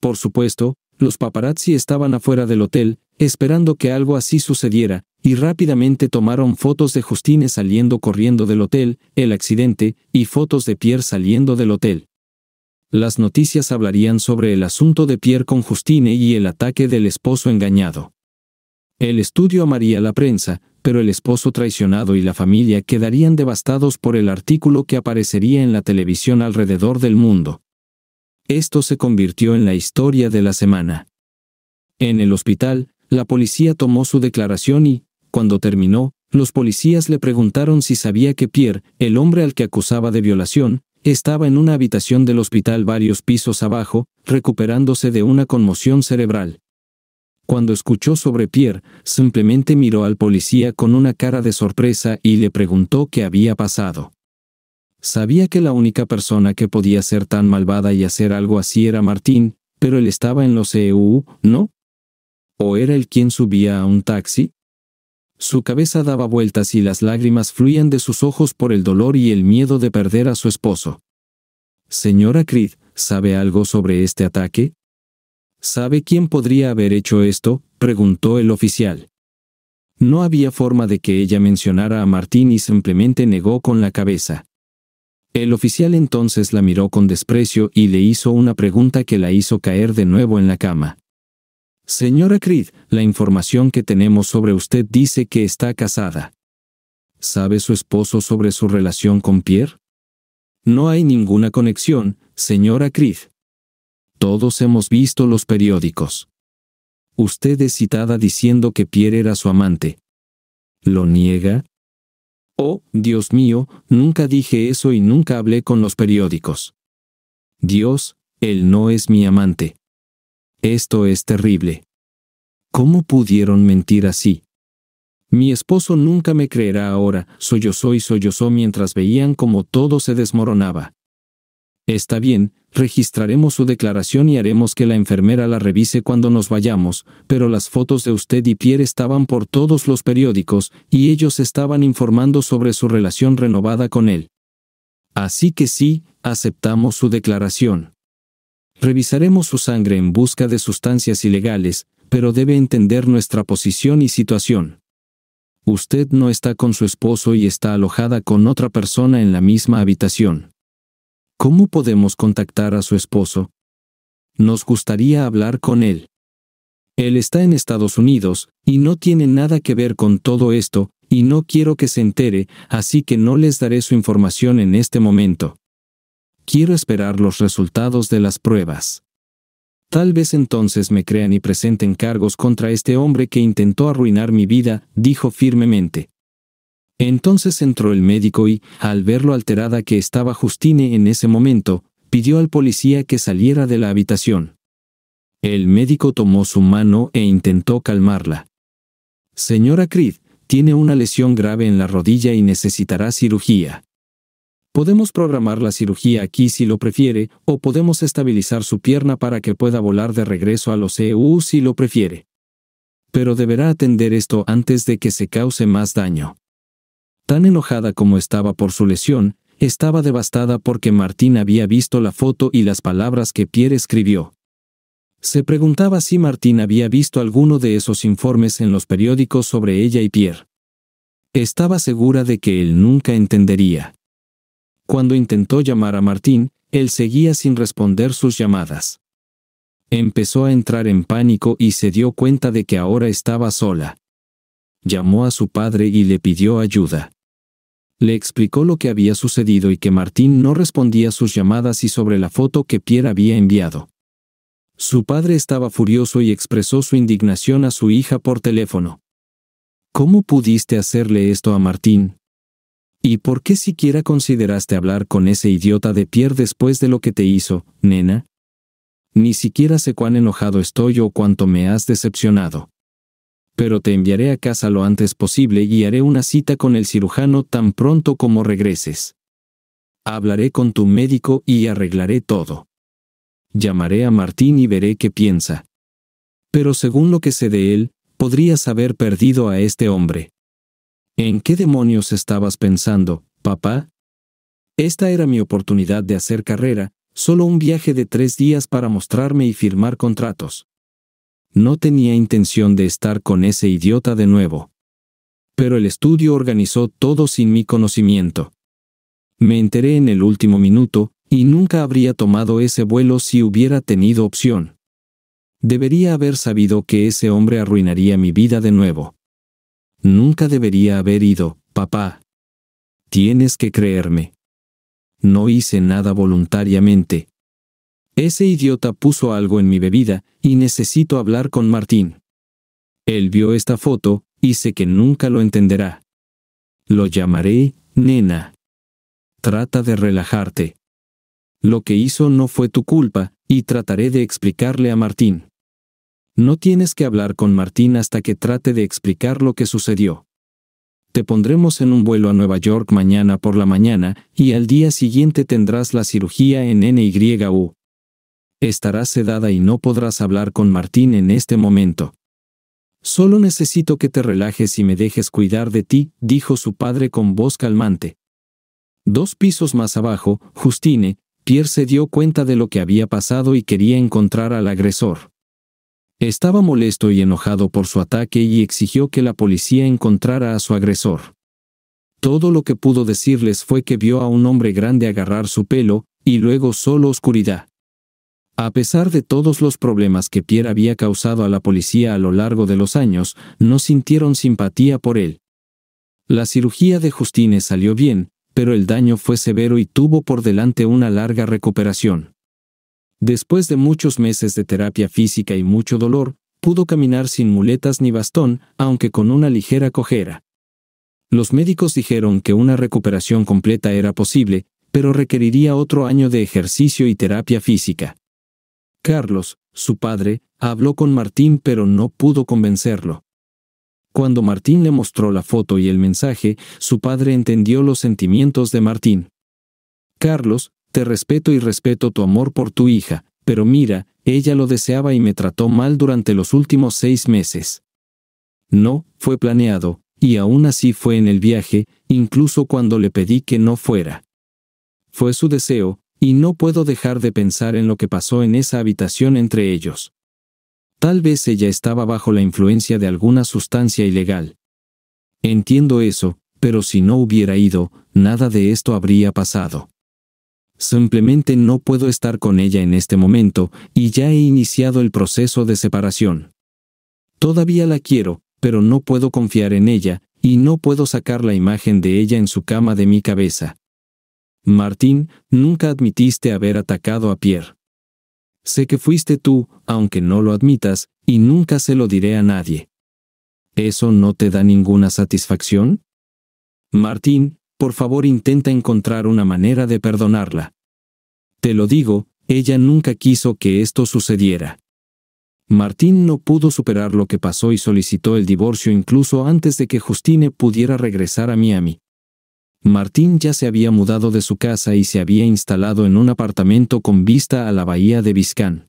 Por supuesto, los paparazzi estaban afuera del hotel, esperando que algo así sucediera, y rápidamente tomaron fotos de Justine saliendo corriendo del hotel, el accidente, y fotos de Pierre saliendo del hotel. Las noticias hablarían sobre el asunto de Pierre con Justine y el ataque del esposo engañado. El estudio amaría la prensa, pero el esposo traicionado y la familia quedarían devastados por el artículo que aparecería en la televisión alrededor del mundo. Esto se convirtió en la historia de la semana. En el hospital, la policía tomó su declaración y, cuando terminó, los policías le preguntaron si sabía que Pierre, el hombre al que acusaba de violación, estaba en una habitación del hospital varios pisos abajo, recuperándose de una conmoción cerebral. Cuando escuchó sobre Pierre, simplemente miró al policía con una cara de sorpresa y le preguntó qué había pasado. Sabía que la única persona que podía ser tan malvada y hacer algo así era Martín, pero él estaba en los EU, ¿no? ¿O era él quien subía a un taxi? Su cabeza daba vueltas y las lágrimas fluían de sus ojos por el dolor y el miedo de perder a su esposo. Señora Creed, ¿sabe algo sobre este ataque? ¿Sabe quién podría haber hecho esto? preguntó el oficial. No había forma de que ella mencionara a Martín y simplemente negó con la cabeza. El oficial entonces la miró con desprecio y le hizo una pregunta que la hizo caer de nuevo en la cama. Señora Creed, la información que tenemos sobre usted dice que está casada. ¿Sabe su esposo sobre su relación con Pierre? No hay ninguna conexión, señora Creed. Todos hemos visto los periódicos. Usted es citada diciendo que Pierre era su amante. ¿Lo niega? Oh, Dios mío, nunca dije eso y nunca hablé con los periódicos. Dios, él no es mi amante. Esto es terrible. ¿Cómo pudieron mentir así? Mi esposo nunca me creerá ahora, sollozó y sollozó mientras veían cómo todo se desmoronaba. Está bien, registraremos su declaración y haremos que la enfermera la revise cuando nos vayamos, pero las fotos de usted y Pierre estaban por todos los periódicos, y ellos estaban informando sobre su relación renovada con él. Así que sí, aceptamos su declaración. Revisaremos su sangre en busca de sustancias ilegales, pero debe entender nuestra posición y situación. Usted no está con su esposo y está alojada con otra persona en la misma habitación. ¿Cómo podemos contactar a su esposo? Nos gustaría hablar con él. Él está en Estados Unidos, y no tiene nada que ver con todo esto, y no quiero que se entere, así que no les daré su información en este momento. Quiero esperar los resultados de las pruebas. Tal vez entonces me crean y presenten cargos contra este hombre que intentó arruinar mi vida, dijo firmemente. Entonces entró el médico y, al ver lo alterada que estaba Justine en ese momento, pidió al policía que saliera de la habitación. El médico tomó su mano e intentó calmarla. Señora Creed, tiene una lesión grave en la rodilla y necesitará cirugía. Podemos programar la cirugía aquí si lo prefiere, o podemos estabilizar su pierna para que pueda volar de regreso a los EU si lo prefiere. Pero deberá atender esto antes de que se cause más daño. Tan enojada como estaba por su lesión, estaba devastada porque Martín había visto la foto y las palabras que Pierre escribió. Se preguntaba si Martín había visto alguno de esos informes en los periódicos sobre ella y Pierre. Estaba segura de que él nunca entendería. Cuando intentó llamar a Martín, él seguía sin responder sus llamadas. Empezó a entrar en pánico y se dio cuenta de que ahora estaba sola. Llamó a su padre y le pidió ayuda. Le explicó lo que había sucedido y que Martín no respondía a sus llamadas y sobre la foto que Pierre había enviado. Su padre estaba furioso y expresó su indignación a su hija por teléfono. ¿Cómo pudiste hacerle esto a Martín? ¿Y por qué siquiera consideraste hablar con ese idiota de Pierre después de lo que te hizo, nena? Ni siquiera sé cuán enojado estoy o cuánto me has decepcionado pero te enviaré a casa lo antes posible y haré una cita con el cirujano tan pronto como regreses. Hablaré con tu médico y arreglaré todo. Llamaré a Martín y veré qué piensa. Pero según lo que sé de él, podrías haber perdido a este hombre. ¿En qué demonios estabas pensando, papá? Esta era mi oportunidad de hacer carrera, solo un viaje de tres días para mostrarme y firmar contratos. No tenía intención de estar con ese idiota de nuevo. Pero el estudio organizó todo sin mi conocimiento. Me enteré en el último minuto, y nunca habría tomado ese vuelo si hubiera tenido opción. Debería haber sabido que ese hombre arruinaría mi vida de nuevo. Nunca debería haber ido, papá. Tienes que creerme. No hice nada voluntariamente, ese idiota puso algo en mi bebida, y necesito hablar con Martín. Él vio esta foto, y sé que nunca lo entenderá. Lo llamaré, nena. Trata de relajarte. Lo que hizo no fue tu culpa, y trataré de explicarle a Martín. No tienes que hablar con Martín hasta que trate de explicar lo que sucedió. Te pondremos en un vuelo a Nueva York mañana por la mañana y al día siguiente tendrás la cirugía en NYU estarás sedada y no podrás hablar con Martín en este momento. Solo necesito que te relajes y me dejes cuidar de ti, dijo su padre con voz calmante. Dos pisos más abajo, Justine, Pierre se dio cuenta de lo que había pasado y quería encontrar al agresor. Estaba molesto y enojado por su ataque y exigió que la policía encontrara a su agresor. Todo lo que pudo decirles fue que vio a un hombre grande agarrar su pelo, y luego solo oscuridad. A pesar de todos los problemas que Pierre había causado a la policía a lo largo de los años, no sintieron simpatía por él. La cirugía de Justine salió bien, pero el daño fue severo y tuvo por delante una larga recuperación. Después de muchos meses de terapia física y mucho dolor, pudo caminar sin muletas ni bastón, aunque con una ligera cojera. Los médicos dijeron que una recuperación completa era posible, pero requeriría otro año de ejercicio y terapia física. Carlos, su padre, habló con Martín pero no pudo convencerlo. Cuando Martín le mostró la foto y el mensaje, su padre entendió los sentimientos de Martín. Carlos, te respeto y respeto tu amor por tu hija, pero mira, ella lo deseaba y me trató mal durante los últimos seis meses. No, fue planeado, y aún así fue en el viaje, incluso cuando le pedí que no fuera. Fue su deseo, y no puedo dejar de pensar en lo que pasó en esa habitación entre ellos. Tal vez ella estaba bajo la influencia de alguna sustancia ilegal. Entiendo eso, pero si no hubiera ido, nada de esto habría pasado. Simplemente no puedo estar con ella en este momento, y ya he iniciado el proceso de separación. Todavía la quiero, pero no puedo confiar en ella, y no puedo sacar la imagen de ella en su cama de mi cabeza. Martín, nunca admitiste haber atacado a Pierre. Sé que fuiste tú, aunque no lo admitas, y nunca se lo diré a nadie. ¿Eso no te da ninguna satisfacción? Martín, por favor intenta encontrar una manera de perdonarla. Te lo digo, ella nunca quiso que esto sucediera. Martín no pudo superar lo que pasó y solicitó el divorcio incluso antes de que Justine pudiera regresar a Miami. Martín ya se había mudado de su casa y se había instalado en un apartamento con vista a la bahía de Vizcán.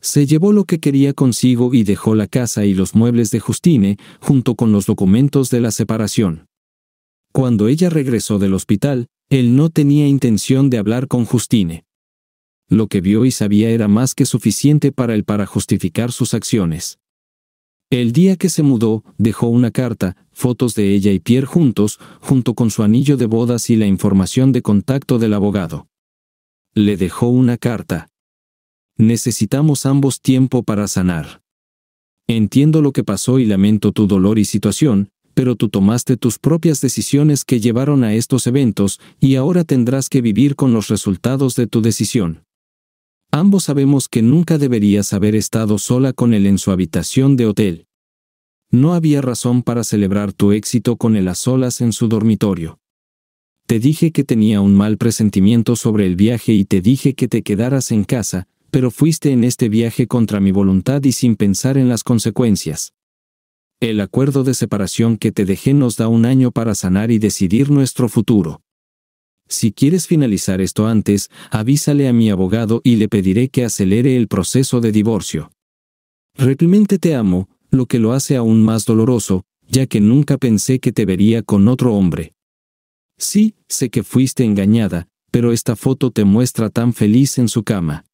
Se llevó lo que quería consigo y dejó la casa y los muebles de Justine, junto con los documentos de la separación. Cuando ella regresó del hospital, él no tenía intención de hablar con Justine. Lo que vio y sabía era más que suficiente para él para justificar sus acciones. El día que se mudó, dejó una carta, fotos de ella y Pierre juntos, junto con su anillo de bodas y la información de contacto del abogado. Le dejó una carta. Necesitamos ambos tiempo para sanar. Entiendo lo que pasó y lamento tu dolor y situación, pero tú tomaste tus propias decisiones que llevaron a estos eventos y ahora tendrás que vivir con los resultados de tu decisión. Ambos sabemos que nunca deberías haber estado sola con él en su habitación de hotel. No había razón para celebrar tu éxito con él a solas en su dormitorio. Te dije que tenía un mal presentimiento sobre el viaje y te dije que te quedaras en casa, pero fuiste en este viaje contra mi voluntad y sin pensar en las consecuencias. El acuerdo de separación que te dejé nos da un año para sanar y decidir nuestro futuro. Si quieres finalizar esto antes, avísale a mi abogado y le pediré que acelere el proceso de divorcio. Realmente te amo, lo que lo hace aún más doloroso, ya que nunca pensé que te vería con otro hombre. Sí, sé que fuiste engañada, pero esta foto te muestra tan feliz en su cama.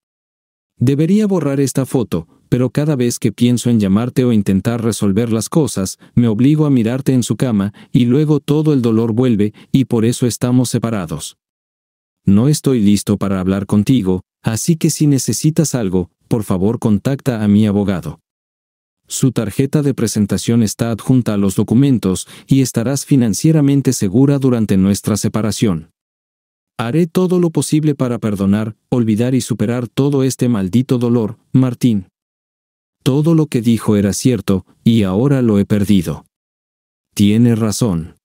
Debería borrar esta foto, pero cada vez que pienso en llamarte o intentar resolver las cosas, me obligo a mirarte en su cama, y luego todo el dolor vuelve, y por eso estamos separados. No estoy listo para hablar contigo, así que si necesitas algo, por favor contacta a mi abogado. Su tarjeta de presentación está adjunta a los documentos y estarás financieramente segura durante nuestra separación. Haré todo lo posible para perdonar, olvidar y superar todo este maldito dolor, Martín. Todo lo que dijo era cierto, y ahora lo he perdido. Tiene razón.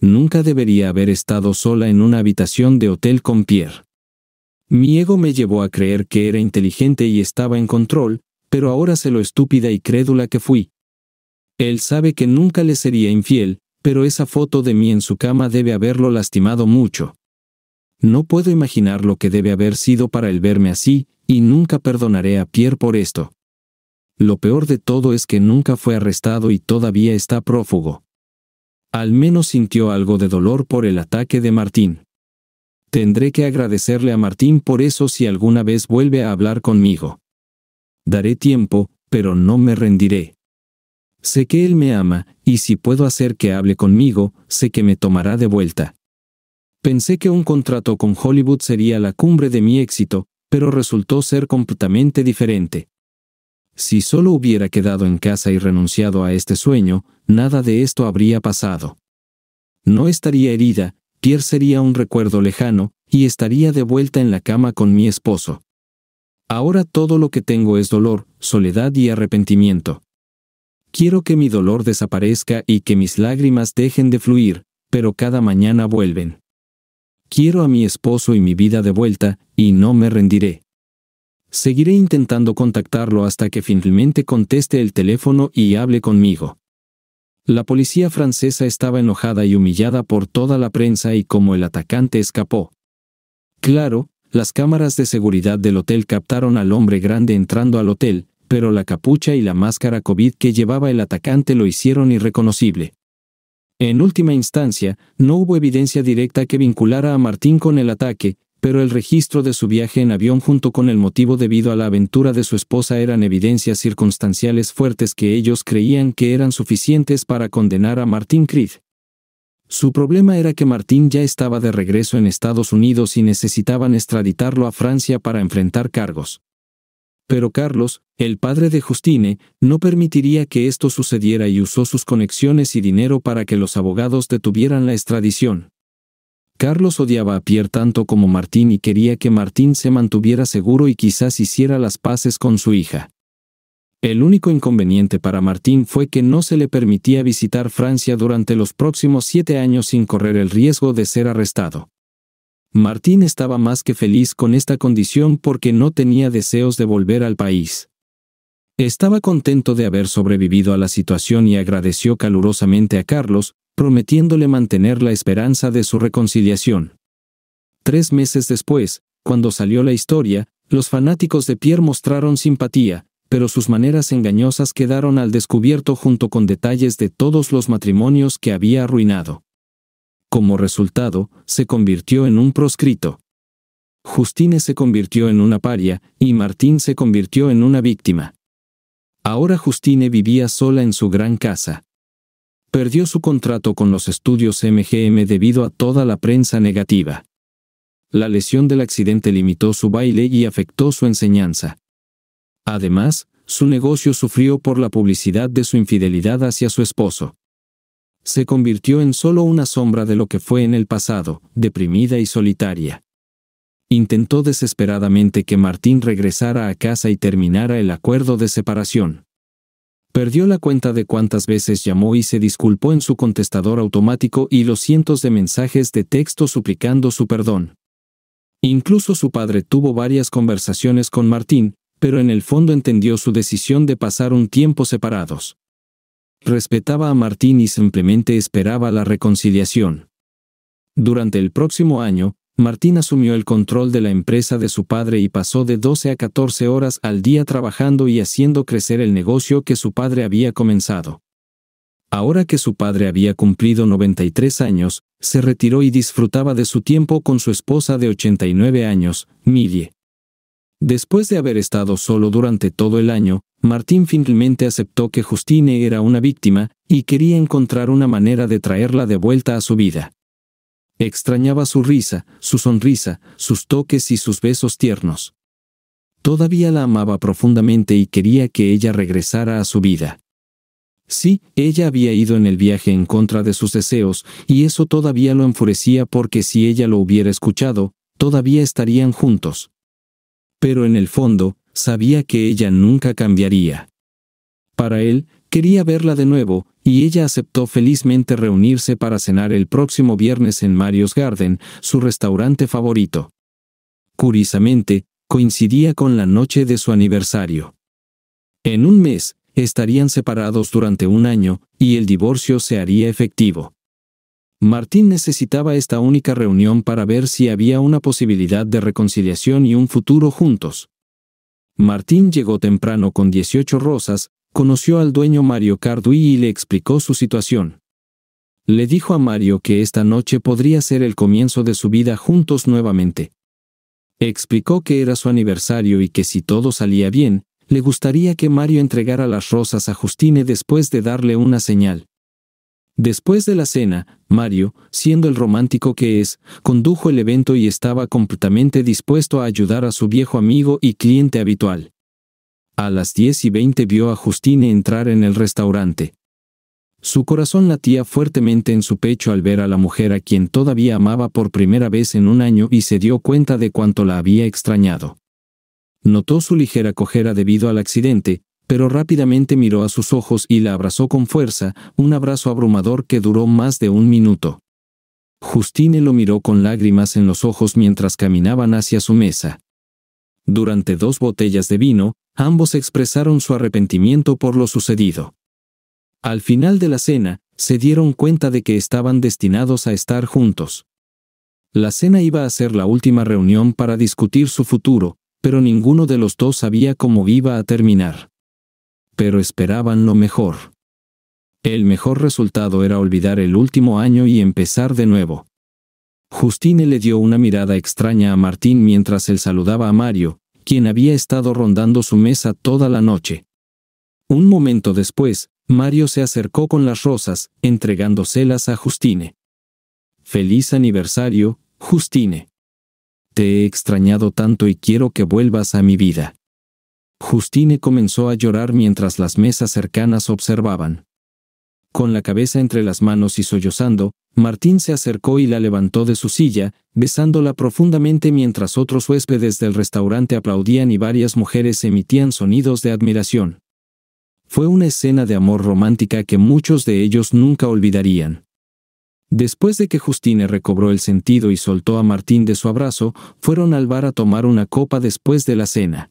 Nunca debería haber estado sola en una habitación de hotel con Pierre. Mi ego me llevó a creer que era inteligente y estaba en control, pero ahora sé lo estúpida y crédula que fui. Él sabe que nunca le sería infiel, pero esa foto de mí en su cama debe haberlo lastimado mucho. No puedo imaginar lo que debe haber sido para él verme así, y nunca perdonaré a Pierre por esto. Lo peor de todo es que nunca fue arrestado y todavía está prófugo. Al menos sintió algo de dolor por el ataque de Martín. Tendré que agradecerle a Martín por eso si alguna vez vuelve a hablar conmigo. Daré tiempo, pero no me rendiré. Sé que él me ama, y si puedo hacer que hable conmigo, sé que me tomará de vuelta. Pensé que un contrato con Hollywood sería la cumbre de mi éxito, pero resultó ser completamente diferente. Si solo hubiera quedado en casa y renunciado a este sueño, nada de esto habría pasado. No estaría herida, Pierre sería un recuerdo lejano, y estaría de vuelta en la cama con mi esposo. Ahora todo lo que tengo es dolor, soledad y arrepentimiento. Quiero que mi dolor desaparezca y que mis lágrimas dejen de fluir, pero cada mañana vuelven. Quiero a mi esposo y mi vida de vuelta, y no me rendiré. Seguiré intentando contactarlo hasta que finalmente conteste el teléfono y hable conmigo. La policía francesa estaba enojada y humillada por toda la prensa y como el atacante escapó. Claro, las cámaras de seguridad del hotel captaron al hombre grande entrando al hotel, pero la capucha y la máscara COVID que llevaba el atacante lo hicieron irreconocible. En última instancia, no hubo evidencia directa que vinculara a Martín con el ataque, pero el registro de su viaje en avión junto con el motivo debido a la aventura de su esposa eran evidencias circunstanciales fuertes que ellos creían que eran suficientes para condenar a Martín Creed. Su problema era que Martín ya estaba de regreso en Estados Unidos y necesitaban extraditarlo a Francia para enfrentar cargos. Pero Carlos, el padre de Justine no permitiría que esto sucediera y usó sus conexiones y dinero para que los abogados detuvieran la extradición. Carlos odiaba a Pierre tanto como Martín y quería que Martín se mantuviera seguro y quizás hiciera las paces con su hija. El único inconveniente para Martín fue que no se le permitía visitar Francia durante los próximos siete años sin correr el riesgo de ser arrestado. Martín estaba más que feliz con esta condición porque no tenía deseos de volver al país. Estaba contento de haber sobrevivido a la situación y agradeció calurosamente a Carlos, prometiéndole mantener la esperanza de su reconciliación. Tres meses después, cuando salió la historia, los fanáticos de Pierre mostraron simpatía, pero sus maneras engañosas quedaron al descubierto junto con detalles de todos los matrimonios que había arruinado. Como resultado, se convirtió en un proscrito. Justine se convirtió en una paria, y Martín se convirtió en una víctima. Ahora Justine vivía sola en su gran casa. Perdió su contrato con los estudios MGM debido a toda la prensa negativa. La lesión del accidente limitó su baile y afectó su enseñanza. Además, su negocio sufrió por la publicidad de su infidelidad hacia su esposo. Se convirtió en solo una sombra de lo que fue en el pasado, deprimida y solitaria intentó desesperadamente que Martín regresara a casa y terminara el acuerdo de separación. Perdió la cuenta de cuántas veces llamó y se disculpó en su contestador automático y los cientos de mensajes de texto suplicando su perdón. Incluso su padre tuvo varias conversaciones con Martín, pero en el fondo entendió su decisión de pasar un tiempo separados. Respetaba a Martín y simplemente esperaba la reconciliación. Durante el próximo año, Martín asumió el control de la empresa de su padre y pasó de 12 a 14 horas al día trabajando y haciendo crecer el negocio que su padre había comenzado. Ahora que su padre había cumplido 93 años, se retiró y disfrutaba de su tiempo con su esposa de 89 años, Millie. Después de haber estado solo durante todo el año, Martín finalmente aceptó que Justine era una víctima y quería encontrar una manera de traerla de vuelta a su vida. Extrañaba su risa, su sonrisa, sus toques y sus besos tiernos. Todavía la amaba profundamente y quería que ella regresara a su vida. Sí, ella había ido en el viaje en contra de sus deseos, y eso todavía lo enfurecía porque si ella lo hubiera escuchado, todavía estarían juntos. Pero en el fondo, sabía que ella nunca cambiaría. Para él, quería verla de nuevo, y ella aceptó felizmente reunirse para cenar el próximo viernes en Mario's Garden, su restaurante favorito. Curiosamente, coincidía con la noche de su aniversario. En un mes, estarían separados durante un año, y el divorcio se haría efectivo. Martín necesitaba esta única reunión para ver si había una posibilidad de reconciliación y un futuro juntos. Martín llegó temprano con 18 rosas, Conoció al dueño Mario Cardui y le explicó su situación. Le dijo a Mario que esta noche podría ser el comienzo de su vida juntos nuevamente. Explicó que era su aniversario y que si todo salía bien, le gustaría que Mario entregara las rosas a Justine después de darle una señal. Después de la cena, Mario, siendo el romántico que es, condujo el evento y estaba completamente dispuesto a ayudar a su viejo amigo y cliente habitual. A las 10 y 20 vio a Justine entrar en el restaurante. Su corazón latía fuertemente en su pecho al ver a la mujer a quien todavía amaba por primera vez en un año y se dio cuenta de cuánto la había extrañado. Notó su ligera cojera debido al accidente, pero rápidamente miró a sus ojos y la abrazó con fuerza, un abrazo abrumador que duró más de un minuto. Justine lo miró con lágrimas en los ojos mientras caminaban hacia su mesa. Durante dos botellas de vino, ambos expresaron su arrepentimiento por lo sucedido. Al final de la cena, se dieron cuenta de que estaban destinados a estar juntos. La cena iba a ser la última reunión para discutir su futuro, pero ninguno de los dos sabía cómo iba a terminar. Pero esperaban lo mejor. El mejor resultado era olvidar el último año y empezar de nuevo. Justine le dio una mirada extraña a Martín mientras él saludaba a Mario, quien había estado rondando su mesa toda la noche. Un momento después, Mario se acercó con las rosas, entregándoselas a Justine. Feliz aniversario, Justine. Te he extrañado tanto y quiero que vuelvas a mi vida. Justine comenzó a llorar mientras las mesas cercanas observaban. Con la cabeza entre las manos y sollozando, Martín se acercó y la levantó de su silla, besándola profundamente mientras otros huéspedes del restaurante aplaudían y varias mujeres emitían sonidos de admiración. Fue una escena de amor romántica que muchos de ellos nunca olvidarían. Después de que Justine recobró el sentido y soltó a Martín de su abrazo, fueron al bar a tomar una copa después de la cena.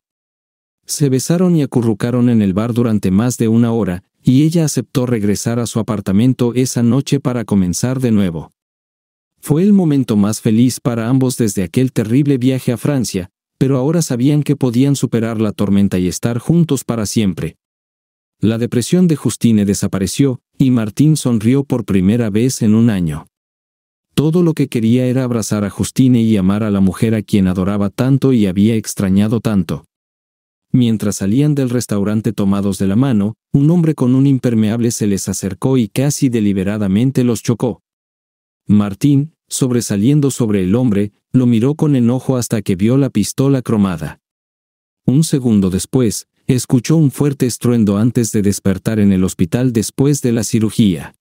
Se besaron y acurrucaron en el bar durante más de una hora, y ella aceptó regresar a su apartamento esa noche para comenzar de nuevo. Fue el momento más feliz para ambos desde aquel terrible viaje a Francia, pero ahora sabían que podían superar la tormenta y estar juntos para siempre. La depresión de Justine desapareció, y Martín sonrió por primera vez en un año. Todo lo que quería era abrazar a Justine y amar a la mujer a quien adoraba tanto y había extrañado tanto. Mientras salían del restaurante tomados de la mano, un hombre con un impermeable se les acercó y casi deliberadamente los chocó. Martín, sobresaliendo sobre el hombre, lo miró con enojo hasta que vio la pistola cromada. Un segundo después, escuchó un fuerte estruendo antes de despertar en el hospital después de la cirugía.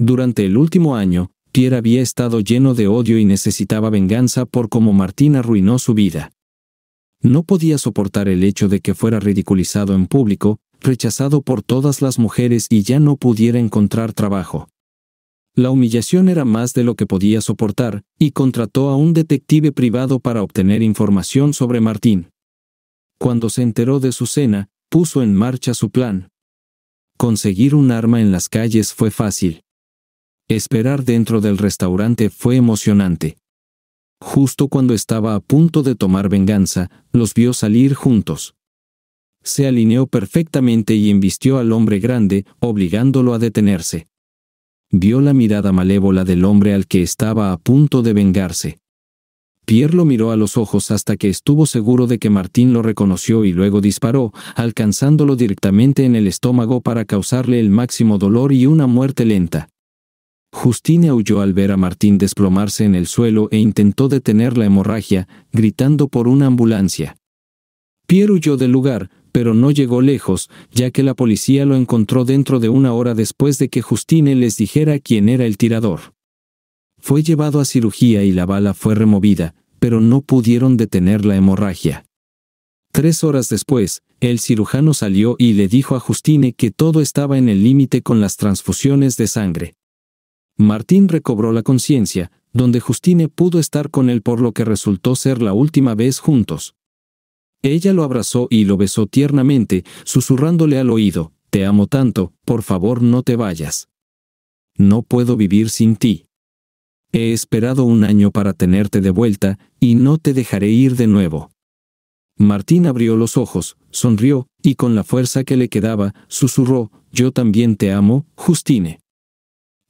Durante el último año, Pierre había estado lleno de odio y necesitaba venganza por cómo Martín arruinó su vida. No podía soportar el hecho de que fuera ridiculizado en público, rechazado por todas las mujeres y ya no pudiera encontrar trabajo. La humillación era más de lo que podía soportar, y contrató a un detective privado para obtener información sobre Martín. Cuando se enteró de su cena, puso en marcha su plan. Conseguir un arma en las calles fue fácil. Esperar dentro del restaurante fue emocionante. Justo cuando estaba a punto de tomar venganza, los vio salir juntos. Se alineó perfectamente y embistió al hombre grande, obligándolo a detenerse. Vio la mirada malévola del hombre al que estaba a punto de vengarse. Pierre lo miró a los ojos hasta que estuvo seguro de que Martín lo reconoció y luego disparó, alcanzándolo directamente en el estómago para causarle el máximo dolor y una muerte lenta. Justine huyó al ver a Martín desplomarse en el suelo e intentó detener la hemorragia, gritando por una ambulancia. Pierre huyó del lugar, pero no llegó lejos, ya que la policía lo encontró dentro de una hora después de que Justine les dijera quién era el tirador. Fue llevado a cirugía y la bala fue removida, pero no pudieron detener la hemorragia. Tres horas después, el cirujano salió y le dijo a Justine que todo estaba en el límite con las transfusiones de sangre. Martín recobró la conciencia, donde Justine pudo estar con él por lo que resultó ser la última vez juntos. Ella lo abrazó y lo besó tiernamente, susurrándole al oído, Te amo tanto, por favor no te vayas. No puedo vivir sin ti. He esperado un año para tenerte de vuelta, y no te dejaré ir de nuevo. Martín abrió los ojos, sonrió, y con la fuerza que le quedaba, susurró, Yo también te amo, Justine.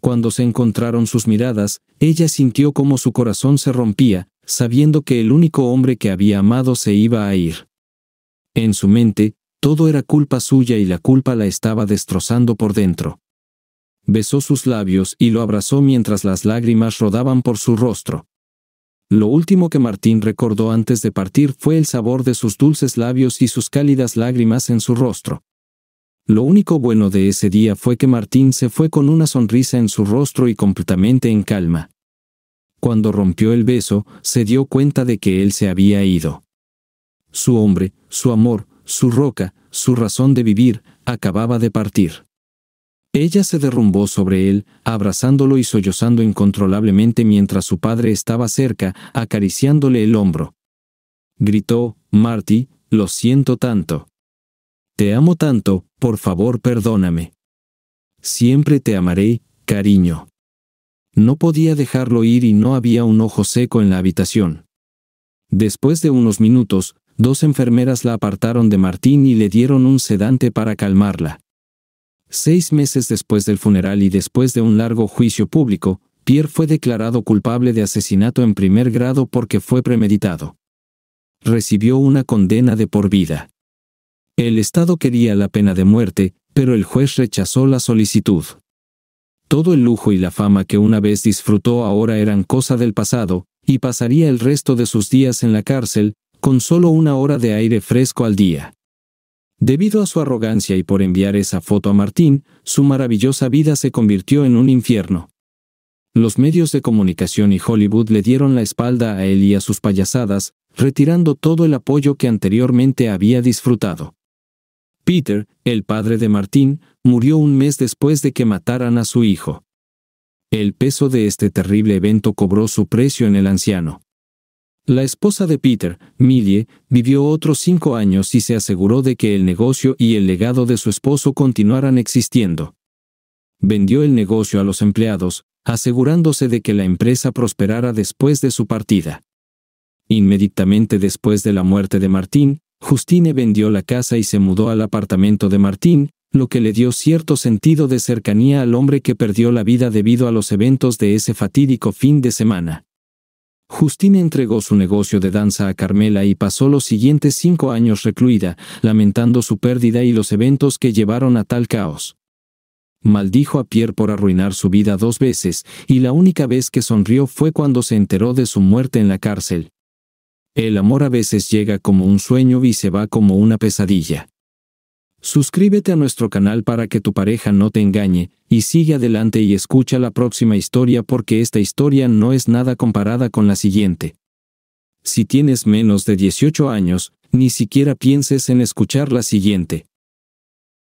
Cuando se encontraron sus miradas, ella sintió como su corazón se rompía, sabiendo que el único hombre que había amado se iba a ir. En su mente, todo era culpa suya y la culpa la estaba destrozando por dentro. Besó sus labios y lo abrazó mientras las lágrimas rodaban por su rostro. Lo último que Martín recordó antes de partir fue el sabor de sus dulces labios y sus cálidas lágrimas en su rostro. Lo único bueno de ese día fue que Martín se fue con una sonrisa en su rostro y completamente en calma. Cuando rompió el beso, se dio cuenta de que él se había ido. Su hombre, su amor, su roca, su razón de vivir, acababa de partir. Ella se derrumbó sobre él, abrazándolo y sollozando incontrolablemente mientras su padre estaba cerca, acariciándole el hombro. Gritó, Marty, lo siento tanto. Te amo tanto, por favor perdóname. Siempre te amaré, cariño. No podía dejarlo ir y no había un ojo seco en la habitación. Después de unos minutos, dos enfermeras la apartaron de Martín y le dieron un sedante para calmarla. Seis meses después del funeral y después de un largo juicio público, Pierre fue declarado culpable de asesinato en primer grado porque fue premeditado. Recibió una condena de por vida. El Estado quería la pena de muerte, pero el juez rechazó la solicitud. Todo el lujo y la fama que una vez disfrutó ahora eran cosa del pasado, y pasaría el resto de sus días en la cárcel, con solo una hora de aire fresco al día. Debido a su arrogancia y por enviar esa foto a Martín, su maravillosa vida se convirtió en un infierno. Los medios de comunicación y Hollywood le dieron la espalda a él y a sus payasadas, retirando todo el apoyo que anteriormente había disfrutado. Peter, el padre de Martín, murió un mes después de que mataran a su hijo. El peso de este terrible evento cobró su precio en el anciano. La esposa de Peter, Millie, vivió otros cinco años y se aseguró de que el negocio y el legado de su esposo continuaran existiendo. Vendió el negocio a los empleados, asegurándose de que la empresa prosperara después de su partida. Inmediatamente después de la muerte de Martín, Justine vendió la casa y se mudó al apartamento de Martín, lo que le dio cierto sentido de cercanía al hombre que perdió la vida debido a los eventos de ese fatídico fin de semana. Justine entregó su negocio de danza a Carmela y pasó los siguientes cinco años recluida, lamentando su pérdida y los eventos que llevaron a tal caos. Maldijo a Pierre por arruinar su vida dos veces, y la única vez que sonrió fue cuando se enteró de su muerte en la cárcel. El amor a veces llega como un sueño y se va como una pesadilla. Suscríbete a nuestro canal para que tu pareja no te engañe, y sigue adelante y escucha la próxima historia porque esta historia no es nada comparada con la siguiente. Si tienes menos de 18 años, ni siquiera pienses en escuchar la siguiente.